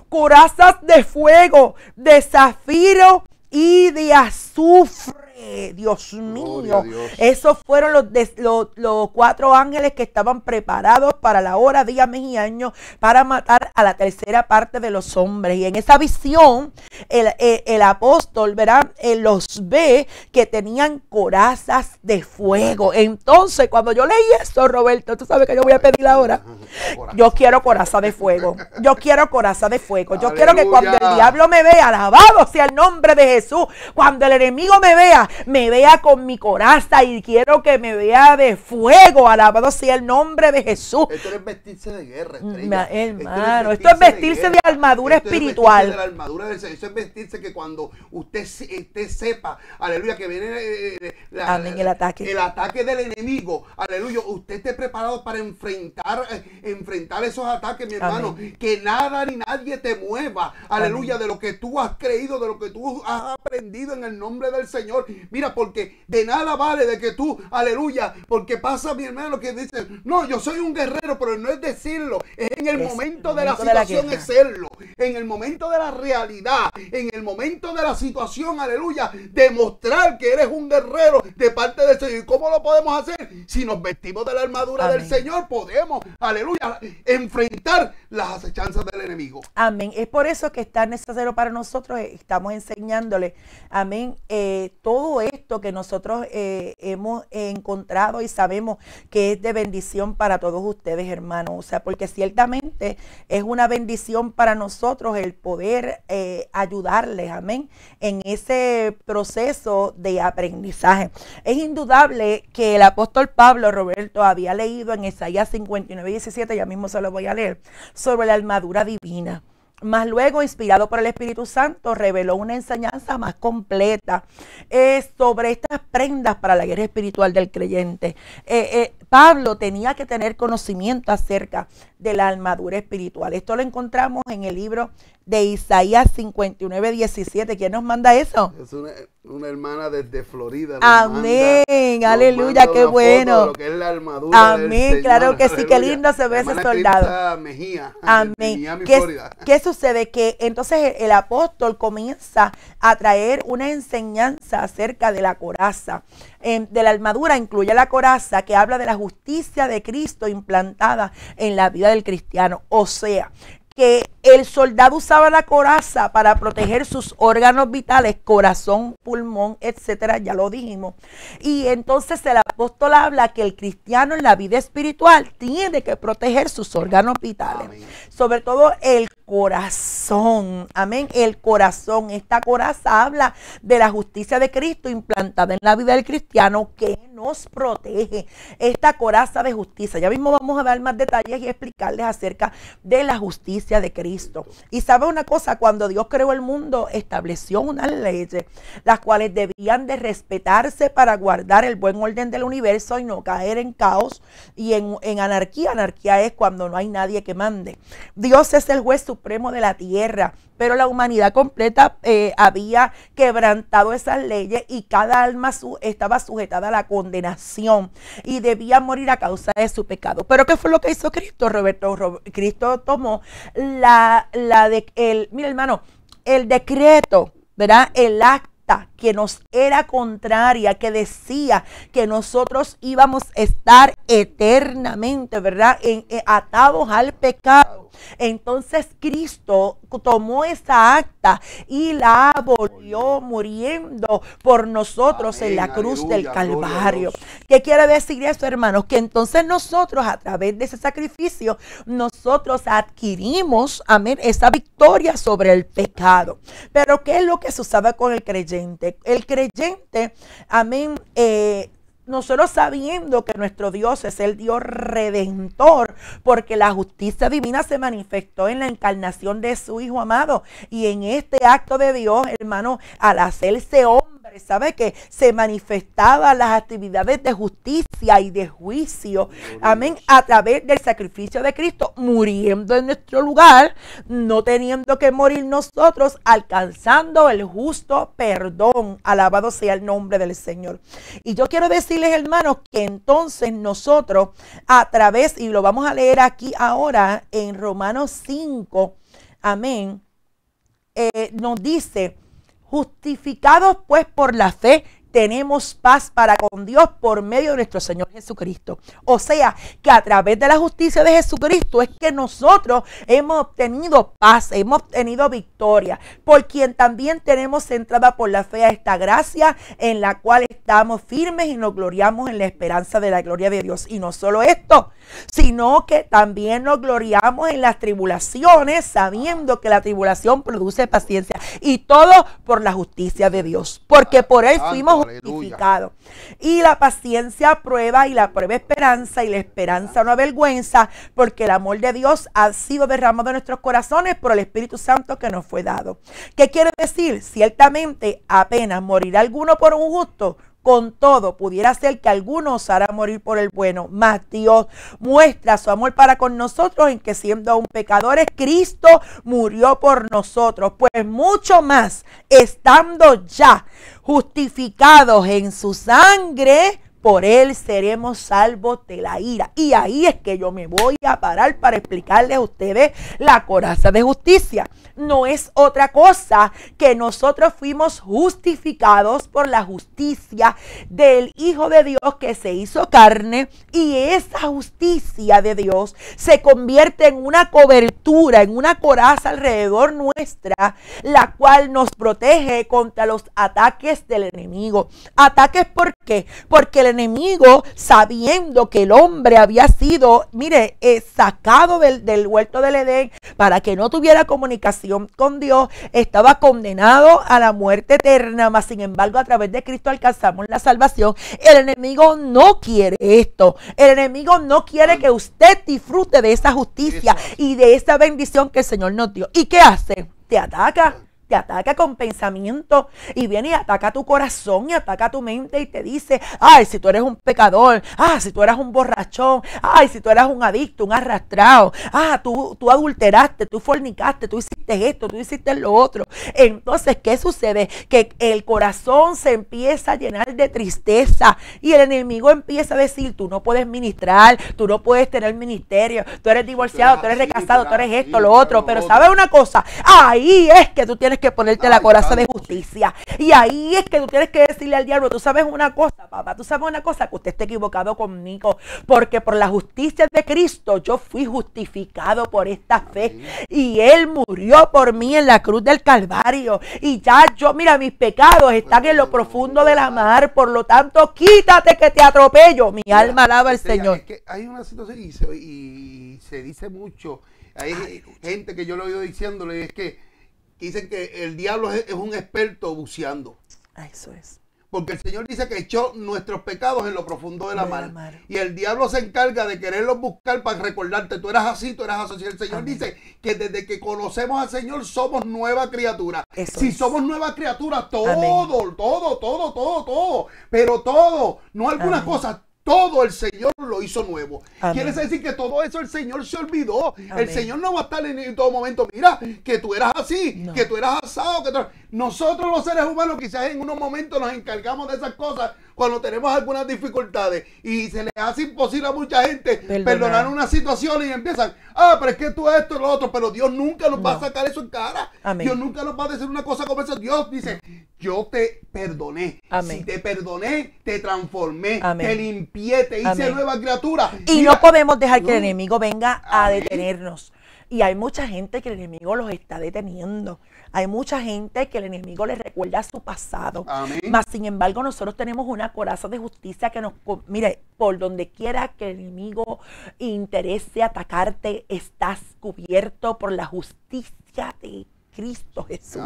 Corazas de fuego, de zafiro y de azufre eh, Dios mío. Esos fueron los, los, cuatro ángeles que estaban preparados para la hora, día, mes y año para matar a la tercera parte de los hombres. Y en esa visión, el, apóstol, verá eh, los ve que tenían corazas de fuego. Entonces, cuando yo leí esto, Roberto, tú sabes que yo voy a pedir ahora. Yo quiero coraza de fuego. Yo quiero coraza de fuego. Yo quiero que cuando el diablo me vea, alabado sea el nombre de Jesús, cuando el enemigo me vea, me vea con mi coraza y quiero que me vea de fuego. Alabado sea el nombre de Jesús. Esto es vestirse de guerra, mm, eh, Hermano, esto es vestirse, de, armadura espiritual. Eso es vestirse que cuando usted, sepa, aleluya, que viene eh, eh, el ataque. El ataque del enemigo, aleluya, usted esté preparado para enfrentar, enfrentar esos ataques, mi hermano. Que nada ni nadie te mueva, aleluya, de lo que tú has creído, de lo que tú has aprendido en el nombre del Señor. Mira, porque de nada vale de que tú, aleluya, porque pasa mi hermano que dice, no, yo soy un guerrero, pero no es decirlo, es en el momento, de la situación es serlo, en el momento de la realidad, en el momento de la situación, aleluya, demostrar que eres un guerrero de parte del Señor. ¿Y cómo lo podemos hacer? Si nos vestimos de la armadura del Señor, podemos, aleluya, enfrentar las acechanzas del enemigo. Amén. Es por eso que está necesario para nosotros, eh, estamos enseñándole, amén, eh, todo esto que nosotros eh, hemos encontrado y sabemos que es de bendición para todos ustedes, hermanos. O sea, porque ciertamente es una bendición para nosotros el poder eh, ayudarles, amén, en ese proceso de aprendizaje. Es indudable que el apóstol Pablo Roberto había leído en Isaías 59 y 17, ya mismo se lo voy a leer, sobre la armadura divina. Más luego, inspirado por el Espíritu Santo, reveló una enseñanza más completa eh, sobre estas prendas para la guerra espiritual del creyente. Eh, eh, Pablo tenía que tener conocimiento acerca de la armadura espiritual. Esto lo encontramos en el libro de Isaías 59, 17. ¿Quién nos manda eso? Es una, hermana desde Florida. Amén, aleluya, qué bueno. Lo que es la armadura Amén, claro que sí, qué lindo se ve ese soldado. Mejía, Amén. ¿Qué, sucede? Que entonces el, apóstol comienza a traer una enseñanza acerca de la coraza. Em, de la armadura incluye la coraza que habla de la justicia de Cristo implantada en la vida del cristiano. O sea, que el soldado usaba la coraza para proteger sus órganos vitales, corazón, pulmón, etcétera, ya lo dijimos. Y entonces el apóstol habla que el cristiano en la vida espiritual tiene que proteger sus órganos vitales, sobre todo el corazón. Amén, el corazón. Esta coraza habla de la justicia de Cristo implantada en la vida del cristiano que nos protege. Esta coraza de justicia. Ya mismo vamos a dar más detalles y explicarles acerca de la justicia de Cristo. Y sabe una cosa, cuando Dios creó el mundo, estableció unas leyes, las cuales debían de respetarse para guardar el buen orden del universo y no caer en caos y en, en anarquía. Anarquía es cuando no hay nadie que mande. Dios es el juez supremo de la tierra pero la humanidad completa eh, había quebrantado esas leyes y cada alma su estaba sujetada a la condenación y debía morir a causa de su pecado. Pero ¿qué fue lo que hizo Cristo, Roberto? Cristo tomó la, la de, el, mira hermano, el decreto, ¿verdad? El acta que nos era contraria, que decía que nosotros íbamos a estar eternamente, ¿verdad? En, eh, atados al pecado. Entonces Cristo tomó esa acta y la abolió muriendo por nosotros en la cruz del Calvario. ¿Qué quiere decir eso, hermanos? Que entonces nosotros a través de ese sacrificio, nosotros adquirimos, amén, esa victoria sobre el pecado. Pero ¿qué es lo que se usaba con el creyente? El creyente, amén, eh, nosotros sabiendo que nuestro Dios es el Dios redentor, porque la justicia divina se manifestó en la encarnación de su Hijo amado. Y en este acto de Dios, hermano, al hacerse hombre, ¿sabe que Se manifestaban las actividades de justicia y de juicio. Amén. A través del sacrificio de Cristo, muriendo en nuestro lugar, no teniendo que morir nosotros, alcanzando el justo perdón. Alabado sea el nombre del Señor. Y yo quiero decirles, hermanos, que entonces nosotros, a través, y lo vamos a leer aquí ahora en Romanos 5, amén, eh, nos dice justificados pues por la fe, tenemos paz para con Dios por medio de nuestro Señor Jesucristo. O sea, que a través de la justicia de Jesucristo es que nosotros hemos obtenido paz, hemos obtenido victoria, por quien también tenemos entrada por la fe a esta gracia en la cual estamos firmes y nos gloriamos en la esperanza de la gloria de Dios. Y no solo esto, sino que también nos gloriamos en las tribulaciones, sabiendo que la tribulación produce paciencia y todo por la justicia de Dios, porque por él fuimos y la paciencia prueba y la prueba esperanza y la esperanza no avergüenza, porque el amor de Dios ha sido derramado en nuestros corazones por el Espíritu Santo que nos fue dado. ¿Qué quiere decir? Ciertamente apenas morirá alguno por un justo, con todo, pudiera ser que alguno osara morir por el bueno, mas Dios muestra su amor para con nosotros en que siendo aún pecadores, Cristo murió por nosotros, pues mucho más, estando ya justificados en su sangre, por él seremos salvos de la ira. Y ahí es que yo me voy a parar para explicarles a ustedes la coraza de justicia. No es otra cosa que nosotros fuimos justificados por la justicia del Hijo de Dios que se hizo carne y esa justicia de Dios se convierte en una cobertura, en una coraza alrededor nuestra, la cual nos protege contra los ataques del enemigo. ¿Ataques por qué? Porque el enemigo, sabiendo que el hombre había sido, mire, eh, sacado del, del, huerto del Edén para que no tuviera comunicación con Dios, estaba condenado a la muerte eterna, mas sin embargo a través de Cristo alcanzamos la salvación. El enemigo no quiere esto, el enemigo no quiere que usted disfrute de esa justicia y de esa bendición que el Señor nos dio. ¿Y qué hace? Te ataca te ataca con pensamiento y viene y ataca tu corazón y ataca tu mente y te dice, ay, si tú eres un pecador, ay ah, si tú eras un borrachón, ay, si tú eras un adicto, un arrastrado, ah, tú, tú adulteraste, tú fornicaste, tú hiciste esto, tú hiciste lo otro. Entonces, ¿qué sucede? Que el corazón se empieza a llenar de tristeza y el enemigo empieza a decir, tú no puedes ministrar, tú no puedes tener ministerio, tú eres divorciado, tú eres, recasado, tú eres esto, lo otro, pero ¿sabes una cosa? Ahí es que tú tienes que ponerte la coraza de justicia. Y ahí es que tú tienes que decirle al diablo, tú sabes una cosa, papá, tú sabes una cosa, que usted está equivocado conmigo, porque por la justicia de Cristo yo fui justificado por esta fe. Y Él murió por mí en la cruz del Calvario. Y ya yo, mira, mis pecados pues están en lo profundo de la mar, por lo tanto, quítate que te atropello. Mi alma alaba el este, Señor. hay una situación y se, dice mucho. Hay gente que yo lo he oído diciéndole, es que dicen que el diablo es, un experto buceando. Ah, eso es. Porque el Señor dice que echó nuestros pecados en lo profundo de la, mar. Y el diablo se encarga de quererlos buscar para recordarte. Tú eras así, tú eras así. El Señor dice que desde que conocemos al Señor somos nueva criatura. si somos nueva criatura, todo, todo, todo, todo, todo. Pero todo, no algunas cosas, todo el Señor lo hizo nuevo. ¿quieres Quiere decir que todo eso el Señor se olvidó. El Señor no va a estar en todo momento, mira, que tú eras así, que tú eras asado, que tú... Nosotros los seres humanos quizás en unos momentos nos encargamos de esas cosas cuando tenemos algunas dificultades y se les hace imposible a mucha gente perdonar una situación y empiezan, ah, pero es que tú esto, y lo otro, pero Dios nunca nos va a sacar eso en cara. Dios nunca nos va a decir una cosa como esa. Dios dice, yo te perdoné. Si te perdoné, te transformé, te limpié, te hice nueva criatura. Y no podemos dejar que el enemigo venga a detenernos. Y hay mucha gente que el enemigo los está deteniendo. Hay mucha gente que el enemigo le recuerda su pasado. Más sin embargo, nosotros tenemos una coraza de justicia que nos... Mire, por donde quiera que el enemigo interese atacarte, estás cubierto por la justicia de Cristo Jesús,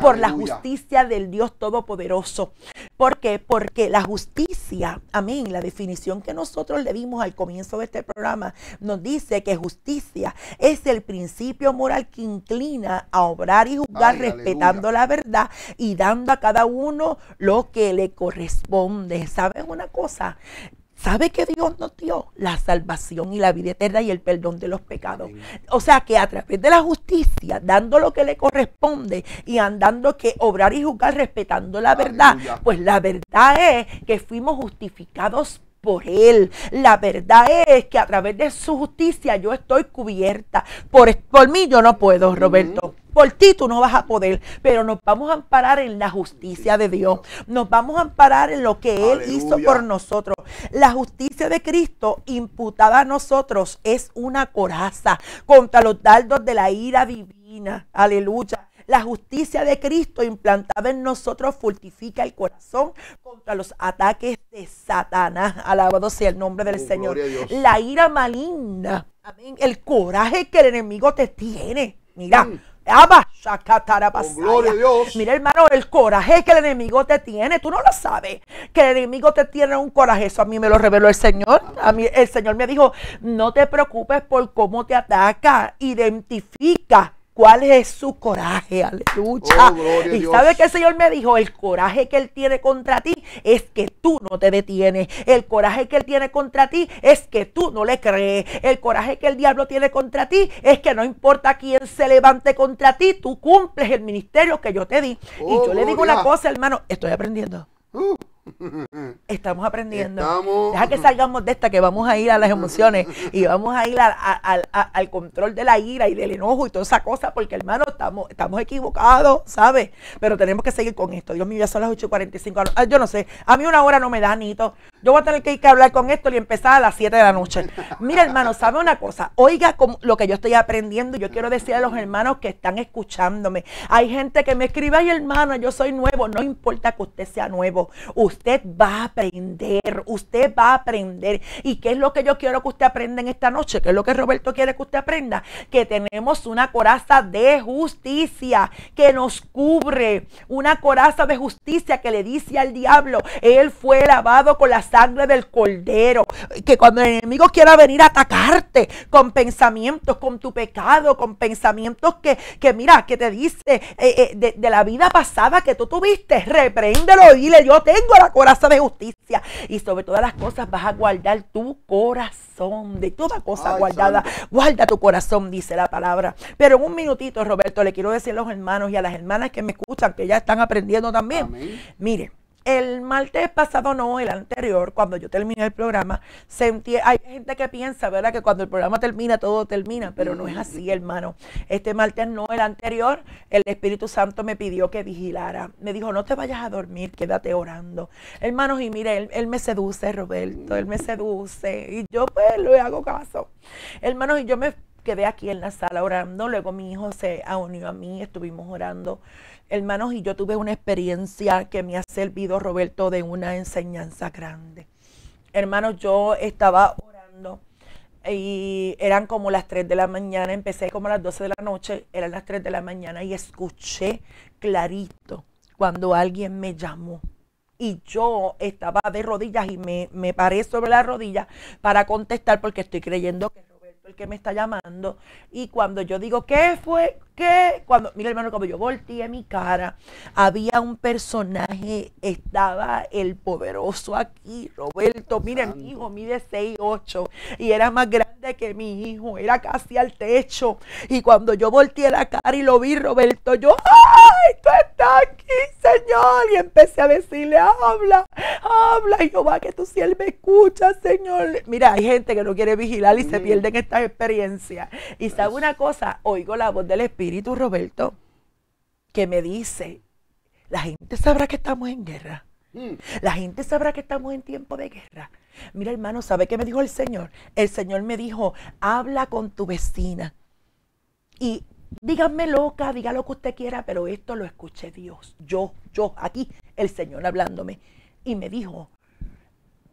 por la justicia del Dios Todopoderoso. ¿Por qué? Porque la justicia, amén, la definición que nosotros le dimos al comienzo de este programa nos dice que justicia es el principio moral que inclina a obrar y juzgar respetando la verdad y dando a cada uno lo que le corresponde. ¿Sabes una cosa? ¿Sabe que Dios nos dio la salvación y la vida eterna y el perdón de los pecados? O sea que a través de la justicia, dando lo que le corresponde y andando que obrar y juzgar respetando la verdad, pues la verdad es que fuimos justificados por Él. La verdad es que a través de su justicia yo estoy cubierta. Por, por mí yo no puedo, Roberto. Por ti tú no vas a poder, pero nos vamos a amparar en la justicia de Dios. Nos vamos a amparar en lo que Él hizo por nosotros. La justicia de Cristo imputada a nosotros es una coraza contra los dardos de la ira divina. Aleluya. La justicia de Cristo implantada en nosotros fortifica el corazón contra los ataques de Satanás. Alabado sea el nombre del oh, Señor. La ira maligna. Amén. El coraje que el enemigo te tiene. Mira. Mm. Oh, gloria a Dios. Mira, hermano, el coraje que el enemigo te tiene, tú no lo sabes. Que el enemigo te tiene un coraje. Eso a mí me lo reveló el Señor. A mí, el Señor me dijo: No te preocupes por cómo te ataca. Identifica cuál es su coraje, aleluya. Oh, y sabe que el Señor me dijo, el coraje que Él tiene contra ti es que tú no te detienes, el coraje que Él tiene contra ti es que tú no le crees, el coraje que el diablo tiene contra ti es que no importa quién se levante contra ti, tú cumples el ministerio que yo te di. y oh, yo le digo una cosa, hermano, estoy aprendiendo. Uh. Estamos aprendiendo. Deja que salgamos de esta, que vamos a ir a las emociones y vamos a ir al control de la ira y del enojo y toda esa cosa, porque hermano, estamos, estamos equivocados, ¿sabes? Pero tenemos que seguir con esto. Dios mío, ya son las 8.45. Ah, yo no sé, a mí una hora no me da, todo. Yo voy a tener que ir a hablar con esto y empezar a las 7 de la noche. Mira, hermano, ¿sabe una cosa? Oiga lo que yo estoy aprendiendo. Yo quiero decir a los hermanos que están escuchándome. Hay gente que me escribe, ay, hermano, yo soy nuevo. No importa que usted sea nuevo. Usted va a aprender. Usted va a aprender. ¿Y qué es lo que yo quiero que usted aprenda en esta noche? ¿Qué es lo que Roberto quiere que usted aprenda? Que tenemos una coraza de justicia que nos cubre. Una coraza de justicia que le dice al diablo, él fue lavado con la sangre sangre del cordero. Que cuando el enemigo quiera venir a atacarte con pensamientos, con tu pecado, con pensamientos que, que mira, que te dice eh, eh, de, la vida pasada que tú tuviste, repréndelo y dile, yo tengo la coraza de justicia. Y sobre todas las cosas vas a guardar tu corazón. De toda cosa guardada, guarda tu corazón, dice la palabra. Pero en un minutito, Roberto, le quiero decir a los hermanos y a las hermanas que me escuchan, que ya están aprendiendo también. miren el martes pasado no, el anterior, cuando yo terminé el programa, sentí, hay gente que piensa, ¿verdad? Que cuando el programa termina, todo termina, pero no es así, hermano. Este martes no, el anterior, el Espíritu Santo me pidió que vigilara. Me dijo, no te vayas a dormir, quédate orando. Hermanos, y mire, él, él me seduce, Roberto, él me seduce. Y yo pues le hago caso. Hermanos, y yo me quedé aquí en la sala orando. Luego mi hijo se ah, unió a mí, estuvimos orando. Hermanos, y yo tuve una experiencia que me ha servido, Roberto, de una enseñanza grande. Hermanos, yo estaba orando y eran como las 3 de la mañana, empecé como las 12 de la noche, eran las 3 de la mañana y escuché clarito cuando alguien me llamó. Y yo estaba de rodillas y me, me paré sobre las rodillas para contestar porque estoy creyendo que el que me está llamando. Y cuando yo digo, ¿qué fue? ¿Qué? Cuando, mira hermano, como yo volteé mi cara, había un personaje, estaba el poderoso aquí, Roberto. miren mi hijo mide 6'8 y era más grande que mi hijo, era casi al techo. Y cuando yo volteé la cara y lo vi, Roberto, yo, ¡ay, tú estás aquí, Señor! Y empecé a decirle, habla, Habla Jehová que tu cielo me escucha, Señor. Mira, hay gente que no quiere vigilar y se pierden estas experiencias. Y sabe una cosa, oigo la voz del Espíritu, Roberto, que me dice, la gente sabrá que estamos en guerra. Mm. La gente sabrá que estamos en tiempo de guerra. Mira, hermano, ¿sabe qué me dijo el Señor? El Señor me dijo, habla con tu vecina. Y díganme loca, diga lo que usted quiera, pero esto lo escuché Dios. Yo, yo, aquí, el Señor hablándome y me dijo,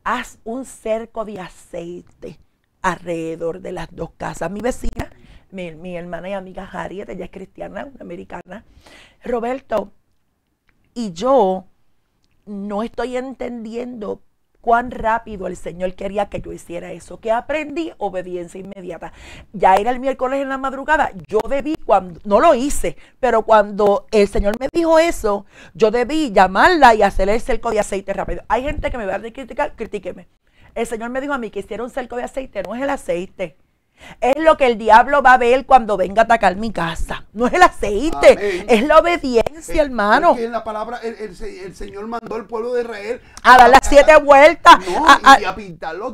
haz un cerco de aceite alrededor de las dos casas. Mi vecina, mi, hermana y amiga Harriet, ella es cristiana, una americana. Roberto, y yo no estoy entendiendo cuán rápido el Señor quería que yo hiciera eso. Que aprendí obediencia inmediata. Ya era el miércoles en la madrugada, yo debí cuando, no lo hice, pero cuando el Señor me dijo eso, yo debí llamarla y hacerle el cerco de aceite rápido. Hay gente que me va a criticar, critíqueme. El Señor me dijo a mí que hiciera un cerco de aceite, no es el aceite. Es lo que el diablo va a ver cuando venga a atacar mi casa. No es el aceite, es la obediencia, hermano. en la palabra, el, el, Señor mandó al pueblo de Israel a, dar las siete vueltas y a pintar los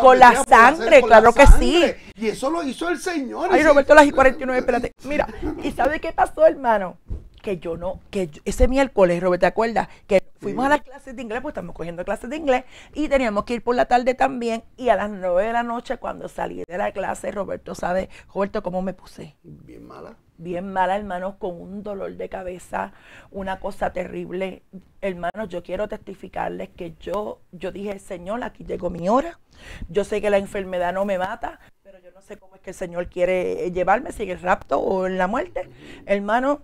con la sangre, claro que sí. Y eso lo hizo el Señor. Ay, Roberto, las y 49, espérate. Mira, ¿y sabe qué pasó, hermano? que yo no, que ese miércoles, Roberto, ¿te acuerdas? Que fuimos a las clases de inglés, pues estamos cogiendo clases de inglés, y teníamos que ir por la tarde también, y a las nueve de la noche, cuando salí de la clase, Roberto sabe, Roberto, ¿cómo me puse? Bien mala. Bien mala, hermano, con un dolor de cabeza, una cosa terrible. Hermano, yo quiero testificarles que yo, yo dije, Señor, aquí llegó mi hora. Yo sé que la enfermedad no me mata, pero yo no sé cómo es que el Señor quiere llevarme, si en el rapto o en la muerte. Hermano,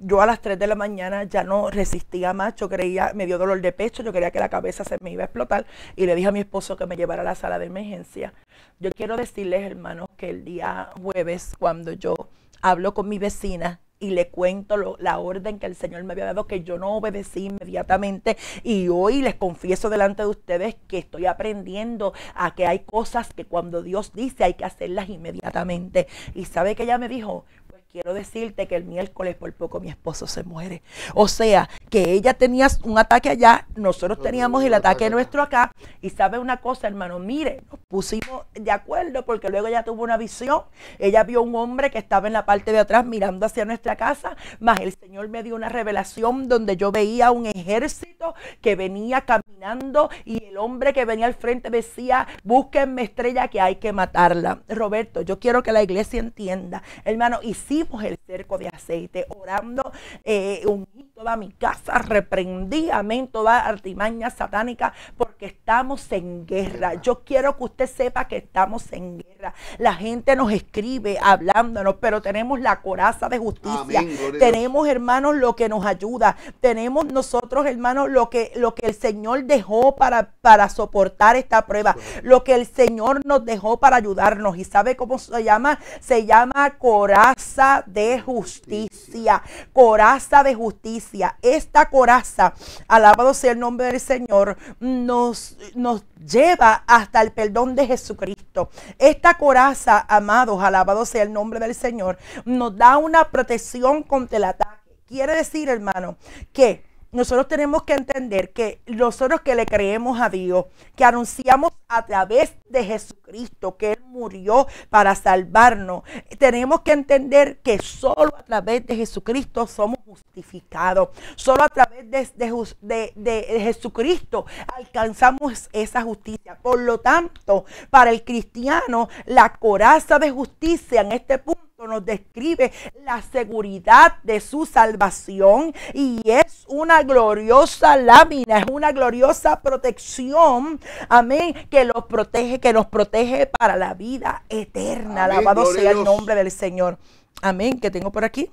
yo a las 3 de la mañana ya no resistía más, yo creía, me dio dolor de pecho, yo creía que la cabeza se me iba a explotar y le dije a mi esposo que me llevara a la sala de emergencia. Yo quiero decirles, hermanos, que el día jueves, cuando yo hablo con mi vecina y le cuento la orden que el Señor me había dado, que yo no obedecí inmediatamente. Y hoy les confieso delante de ustedes que estoy aprendiendo a que hay cosas que cuando Dios dice hay que hacerlas inmediatamente. Y sabe que ella me dijo, quiero decirte que el miércoles por poco mi esposo se muere. O sea, que ella tenía un ataque allá, nosotros teníamos el ataque nuestro acá. Y sabe una cosa, hermano, mire, nos pusimos de acuerdo porque luego ella tuvo una visión. Ella vio un hombre que estaba en la parte de atrás mirando hacia nuestra casa, más el Señor me dio una revelación donde yo veía un ejército que venía caminando y el hombre que venía al frente decía, búsquenme estrella que hay que matarla. Roberto, yo quiero que la iglesia entienda, hermano, hicimos el cerco de aceite, orando, eh, un toda mi casa casa, reprendí, amén, toda artimaña satánica, porque estamos en guerra. Yo quiero que usted sepa que estamos en guerra. La gente nos escribe hablándonos, pero tenemos la coraza de justicia. tenemos, hermanos, lo que nos ayuda. Tenemos nosotros, hermanos, lo que, lo que el Señor dejó para, para soportar esta prueba. Lo que el Señor nos dejó para ayudarnos. ¿Y sabe cómo se llama? Se llama coraza de justicia. Coraza de justicia. Es esta coraza, alabado sea el nombre del Señor, nos, nos lleva hasta el perdón de Jesucristo. Esta coraza, amados, alabado sea el nombre del Señor, nos da una protección contra el ataque. Quiere decir, hermano, que nosotros tenemos que entender que nosotros que le creemos a Dios, que anunciamos a través de Jesucristo que Él murió para salvarnos, tenemos que entender que solo a través de Jesucristo somos justificados. Solo a través de, de Jesucristo alcanzamos esa justicia. Por lo tanto, para el cristiano, la coraza de justicia en este punto nos describe la seguridad de su salvación y es una gloriosa lámina, es una gloriosa protección, amén, que los protege, que nos protege para la vida eterna. Alabado sea el nombre del Señor. Amén, que tengo por aquí.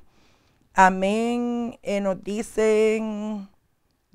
Amén, eh, nos dicen...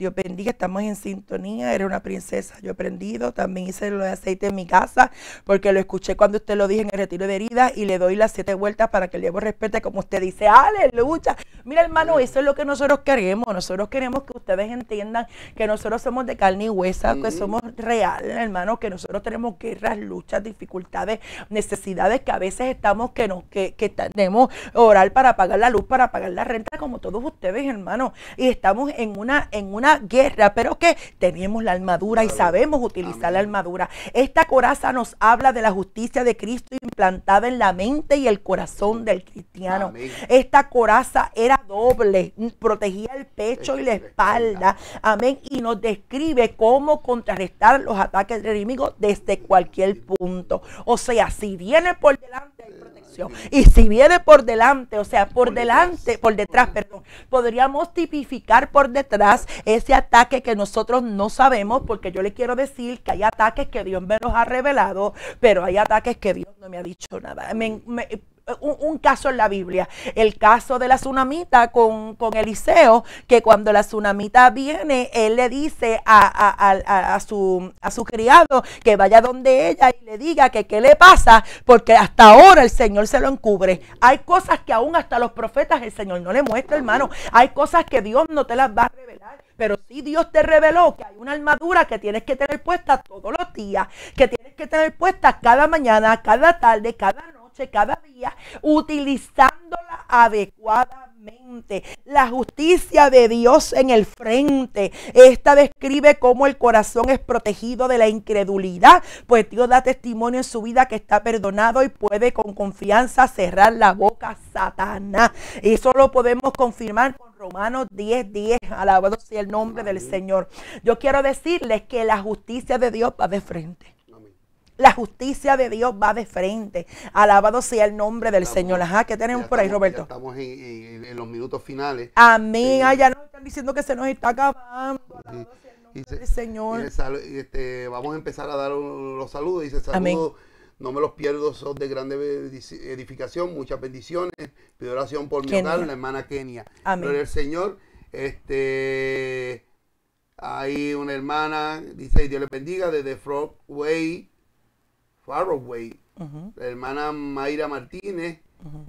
Dios bendiga, estamos en sintonía, era una princesa, yo he aprendido, también hice lo de aceite en mi casa, porque lo escuché cuando usted lo dije en el retiro de heridas y le doy las siete vueltas para que el respeto. respete como usted dice, aleluya, Mira, hermano, mm. eso es lo que nosotros queremos. Nosotros queremos que ustedes entiendan que nosotros somos de carne y huesa, que mm. somos reales, hermano, que nosotros tenemos guerras, luchas, dificultades, necesidades que a veces estamos que nos que, que tenemos oral para pagar la luz, para pagar la renta, como todos ustedes, hermano. Y estamos en una en una guerra, pero que tenemos la armadura y sabemos utilizar la armadura. Esta coraza nos habla de la justicia de Cristo implantada en la mente y el corazón del cristiano. Esta coraza era doble, protegía el pecho y la espalda. Amén. Y nos describe cómo contrarrestar los ataques del enemigo desde cualquier punto. O sea, si viene por delante hay protección. Y si viene por delante, o sea, por delante, por detrás, perdón, podríamos tipificar por detrás ese ataque que nosotros no sabemos, porque yo le quiero decir que hay ataques que Dios me los ha revelado, pero hay ataques que Dios no me ha dicho nada. Me, eh, un, caso en la Biblia, el caso de la tsunamita con, Eliseo, que cuando la tsunamita viene, él le dice a, su, a su criado que vaya donde ella y le diga que qué le pasa, porque hasta ahora el Señor se lo encubre. Hay cosas que aún hasta los profetas el Señor no le muestra, hermano. Hay cosas que Dios no te las va a revelar pero sí Dios te reveló que hay una armadura que tienes que tener puesta todos los días, que tienes que tener puesta cada mañana, cada tarde, cada noche cada día, utilizándola adecuadamente. La justicia de Dios en el frente. Esta describe cómo el corazón es protegido de la incredulidad, pues Dios da testimonio en su vida que está perdonado y puede con confianza cerrar la boca a Satanás. Eso lo podemos confirmar con Romanos 10, 10. Alabado sea el nombre del Señor. Yo quiero decirles que la justicia de Dios va de frente. La justicia de Dios va de frente. Alabado sea el nombre del Señor. Ajá, ¿qué tenemos por ahí, Roberto? estamos en, los minutos finales. Amén. Ah, ya nos están diciendo que se nos está acabando. Alabado sea el nombre del Señor. Este, vamos a empezar a dar los saludos. Dice, saludos. No me los pierdo, son de grande edificación, muchas bendiciones. Pido oración por mi hogar, la hermana Kenia. Amén. el Señor, este, hay una hermana, dice, Dios le bendiga, desde Way. Faraway, la hermana Mayra Martínez,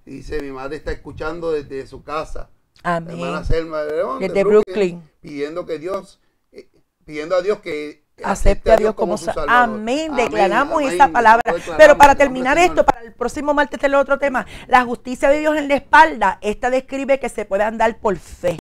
dice, mi madre está escuchando desde su casa. Amén. hermana Selma de desde Brooklyn, Pidiendo que Dios, eh, pidiendo a Dios que acepte a Dios como, su Amén. Declaramos esa palabra. Pero para terminar esto, para el próximo martes este el otro tema, la justicia de Dios en la espalda, esta describe que se puede andar por fe.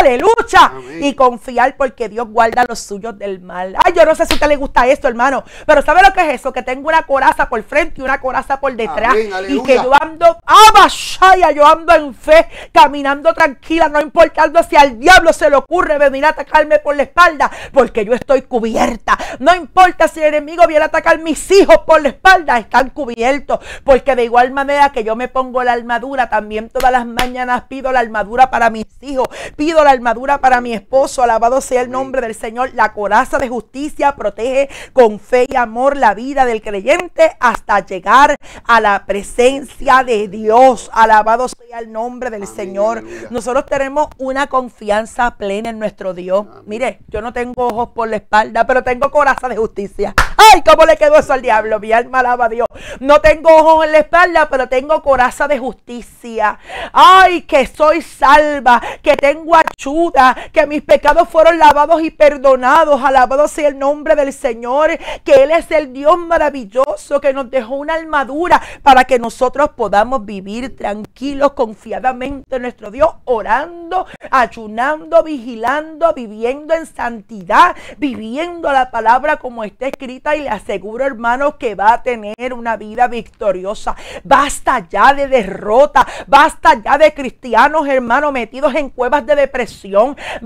Aleluya. Y confiar porque Dios guarda los suyos del mal. Ay, yo no sé si a usted le gusta esto, hermano. Pero ¿sabe lo que es eso? Que tengo una coraza por frente y una coraza por detrás. y que yo ando, abashaya, yo ando en fe, caminando tranquila, no importando si al diablo se le ocurre venir a atacarme por la espalda, porque yo estoy cubierta. No importa si el enemigo viene a atacar mis hijos por la espalda, están cubiertos. Porque de igual manera que yo me pongo la armadura, también todas las mañanas pido la armadura para mis hijos. Pido la armadura para mi esposo. Alabado sea el nombre del Señor. La coraza de justicia protege con fe y amor la vida del creyente hasta llegar a la presencia de Dios. Alabado sea el nombre del Señor. Nosotros tenemos una confianza plena en nuestro Dios. Mire, yo no tengo ojos por la espalda, pero tengo coraza de justicia. ¡Ay, cómo le quedó eso al diablo! Mi alma alaba a Dios. No tengo ojos en la espalda, pero tengo coraza de justicia. ¡Ay, que soy salva! Que tengo a ayuda, que mis pecados fueron lavados y perdonados. Alabado sea el nombre del Señor, que Él es el Dios maravilloso que nos dejó una armadura para que nosotros podamos vivir tranquilos, confiadamente nuestro Dios, orando, ayunando, vigilando, viviendo en santidad, viviendo la palabra como está escrita y le aseguro, hermano, que va a tener una vida victoriosa. Basta ya de derrota, basta ya de cristianos, hermanos, metidos en cuevas de depresión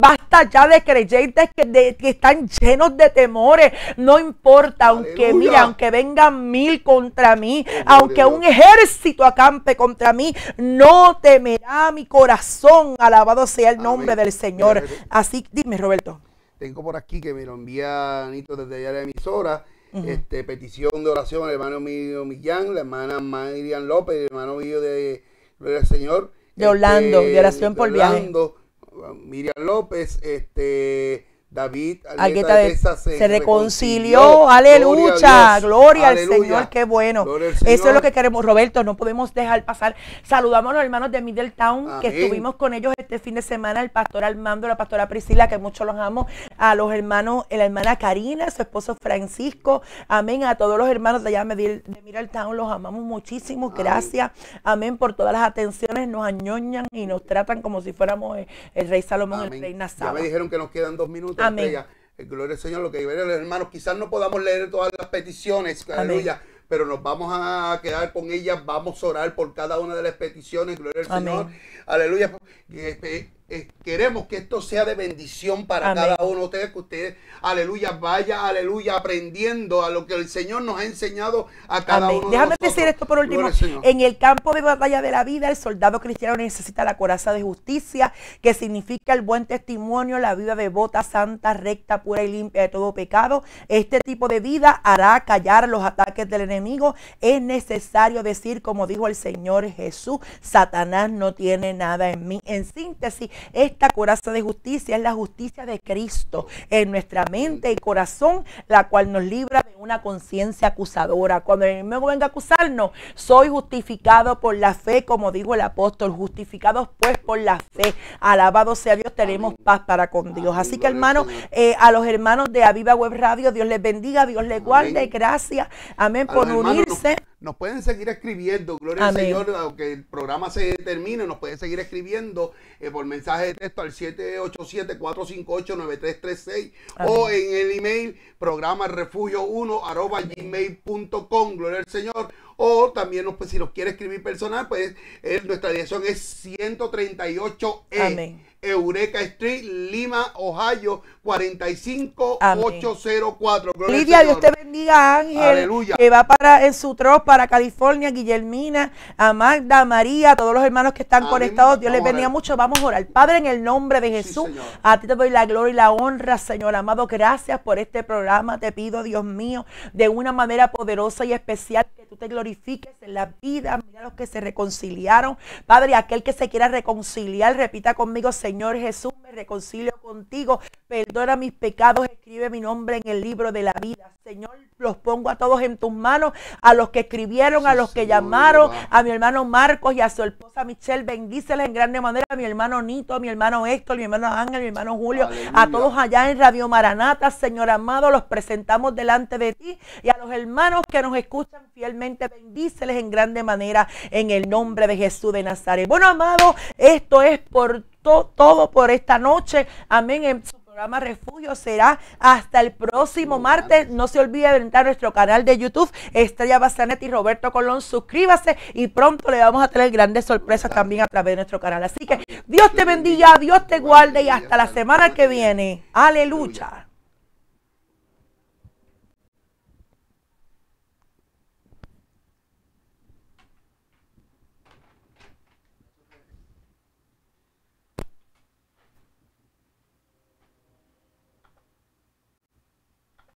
basta ya de creyentes que, están llenos de temores. No importa, aunque mira, aunque vengan mil contra mí, oh, aunque un ejército acampe contra mí, no temerá mi corazón. Alabado sea el nombre del Señor. Así, dime, Roberto. Tengo por aquí que me lo envía desde allá la emisora. este, petición de oración al hermano mío Millán, la hermana Marian López, el hermano mío de Señor. De Orlando, de oración este, por Orlando, viaje. Miriam López, este, David, de, se, reconcilió. Aleluya, gloria, al Señor, qué bueno. Eso es lo que queremos, Roberto, no podemos dejar pasar. Saludamos a los hermanos de Middletown, que estuvimos con ellos este fin de semana, el pastor Armando, la pastora Priscila, que mucho los amo, a los hermanos, eh, la hermana Karina, su esposo Francisco. Amén, a todos los hermanos de allá de Middletown, los amamos muchísimo. Gracias, Amén, por todas las atenciones, nos añoñan y nos tratan como si fuéramos eh, el, rey Salomón, el rey Nazar. Ya me dijeron que nos quedan dos minutos. Amén. Eh, gloria al Señor, lo que veré, hermanos. Quizás no podamos leer todas las peticiones, aleluya, pero nos vamos a quedar con ellas. Vamos a orar por cada una de las peticiones, gloria al Señor, aleluya. Eh, eh, eh, queremos que esto sea de bendición para cada uno de ustedes, que ustedes, aleluya, vaya, aleluya, aprendiendo a lo que el Señor nos ha enseñado a cada uno. Déjame decir esto por último. En el campo de batalla de la vida, el soldado cristiano necesita la coraza de justicia, que significa el buen testimonio, la vida devota, santa, recta, pura y limpia de todo pecado. Este tipo de vida hará callar los ataques del enemigo. Es necesario decir, como dijo el Señor Jesús, Satanás no tiene nada en mí. En síntesis, esta coraza de justicia es la justicia de Cristo en nuestra mente y corazón, la cual nos libra de una conciencia acusadora. Cuando el enemigo venga a acusarnos, soy justificado por la fe, como dijo el apóstol, justificados pues por la fe. Alabado sea Dios, tenemos paz para con Dios. Así que hermano, eh, a los hermanos de Aviva Web Radio, Dios les bendiga, Dios les guarde, gracias, amén, por unirse. Nos pueden seguir escribiendo, gloria al Señor, aunque el programa se termine, nos pueden seguir escribiendo eh, por mensaje de texto al 787-458-9336 o en el email programa refugio1 gmail.com, gloria al Señor o también, pues, si nos quiere escribir personal, pues eh, nuestra dirección es 138 e, m Eureka Street, Lima, Ohio, 45804. Lidia, Dios te bendiga, Ángel. Aleluya. Que va para en su troz, para California, Guillermina, a Magda, María, todos los hermanos que están conectados. Dios les bendiga mucho. Vamos a orar. Padre, en el nombre de Jesús, a ti te doy la gloria y la honra, Señor amado. Gracias por este programa. Te pido, Dios mío, de una manera poderosa y especial que tú te glorifiques en la vida. Mira los que se reconciliaron. Padre, aquel que se quiera reconciliar, repita conmigo, Señor Jesús, me reconcilio contigo. Perdona mis pecados, escribe mi nombre en el libro de la vida. Señor, los pongo a todos en tus manos, a los que escribieron, a los que llamaron, a mi hermano Marcos y a su esposa Michelle. Bendíceles en grande manera a mi hermano Nito, a mi hermano Héctor, a mi hermano Ángel, a mi hermano Julio, a todos allá en Radio Maranata, Señor amado, los presentamos delante de ti y a los hermanos que nos escuchan fielmente Bendíceles en grande manera en el nombre de Jesús de Nazaret. Bueno, amado, esto es por todo por esta noche. Amén. En su programa Refugio será hasta el próximo martes. No se olvide de entrar a nuestro canal de YouTube, Estrella Bazanetti y Roberto Colón. Suscríbase y pronto le vamos a tener grandes sorpresas también a través de nuestro canal. Así que Dios te bendiga, Dios te guarde y hasta la semana que viene. Aleluya.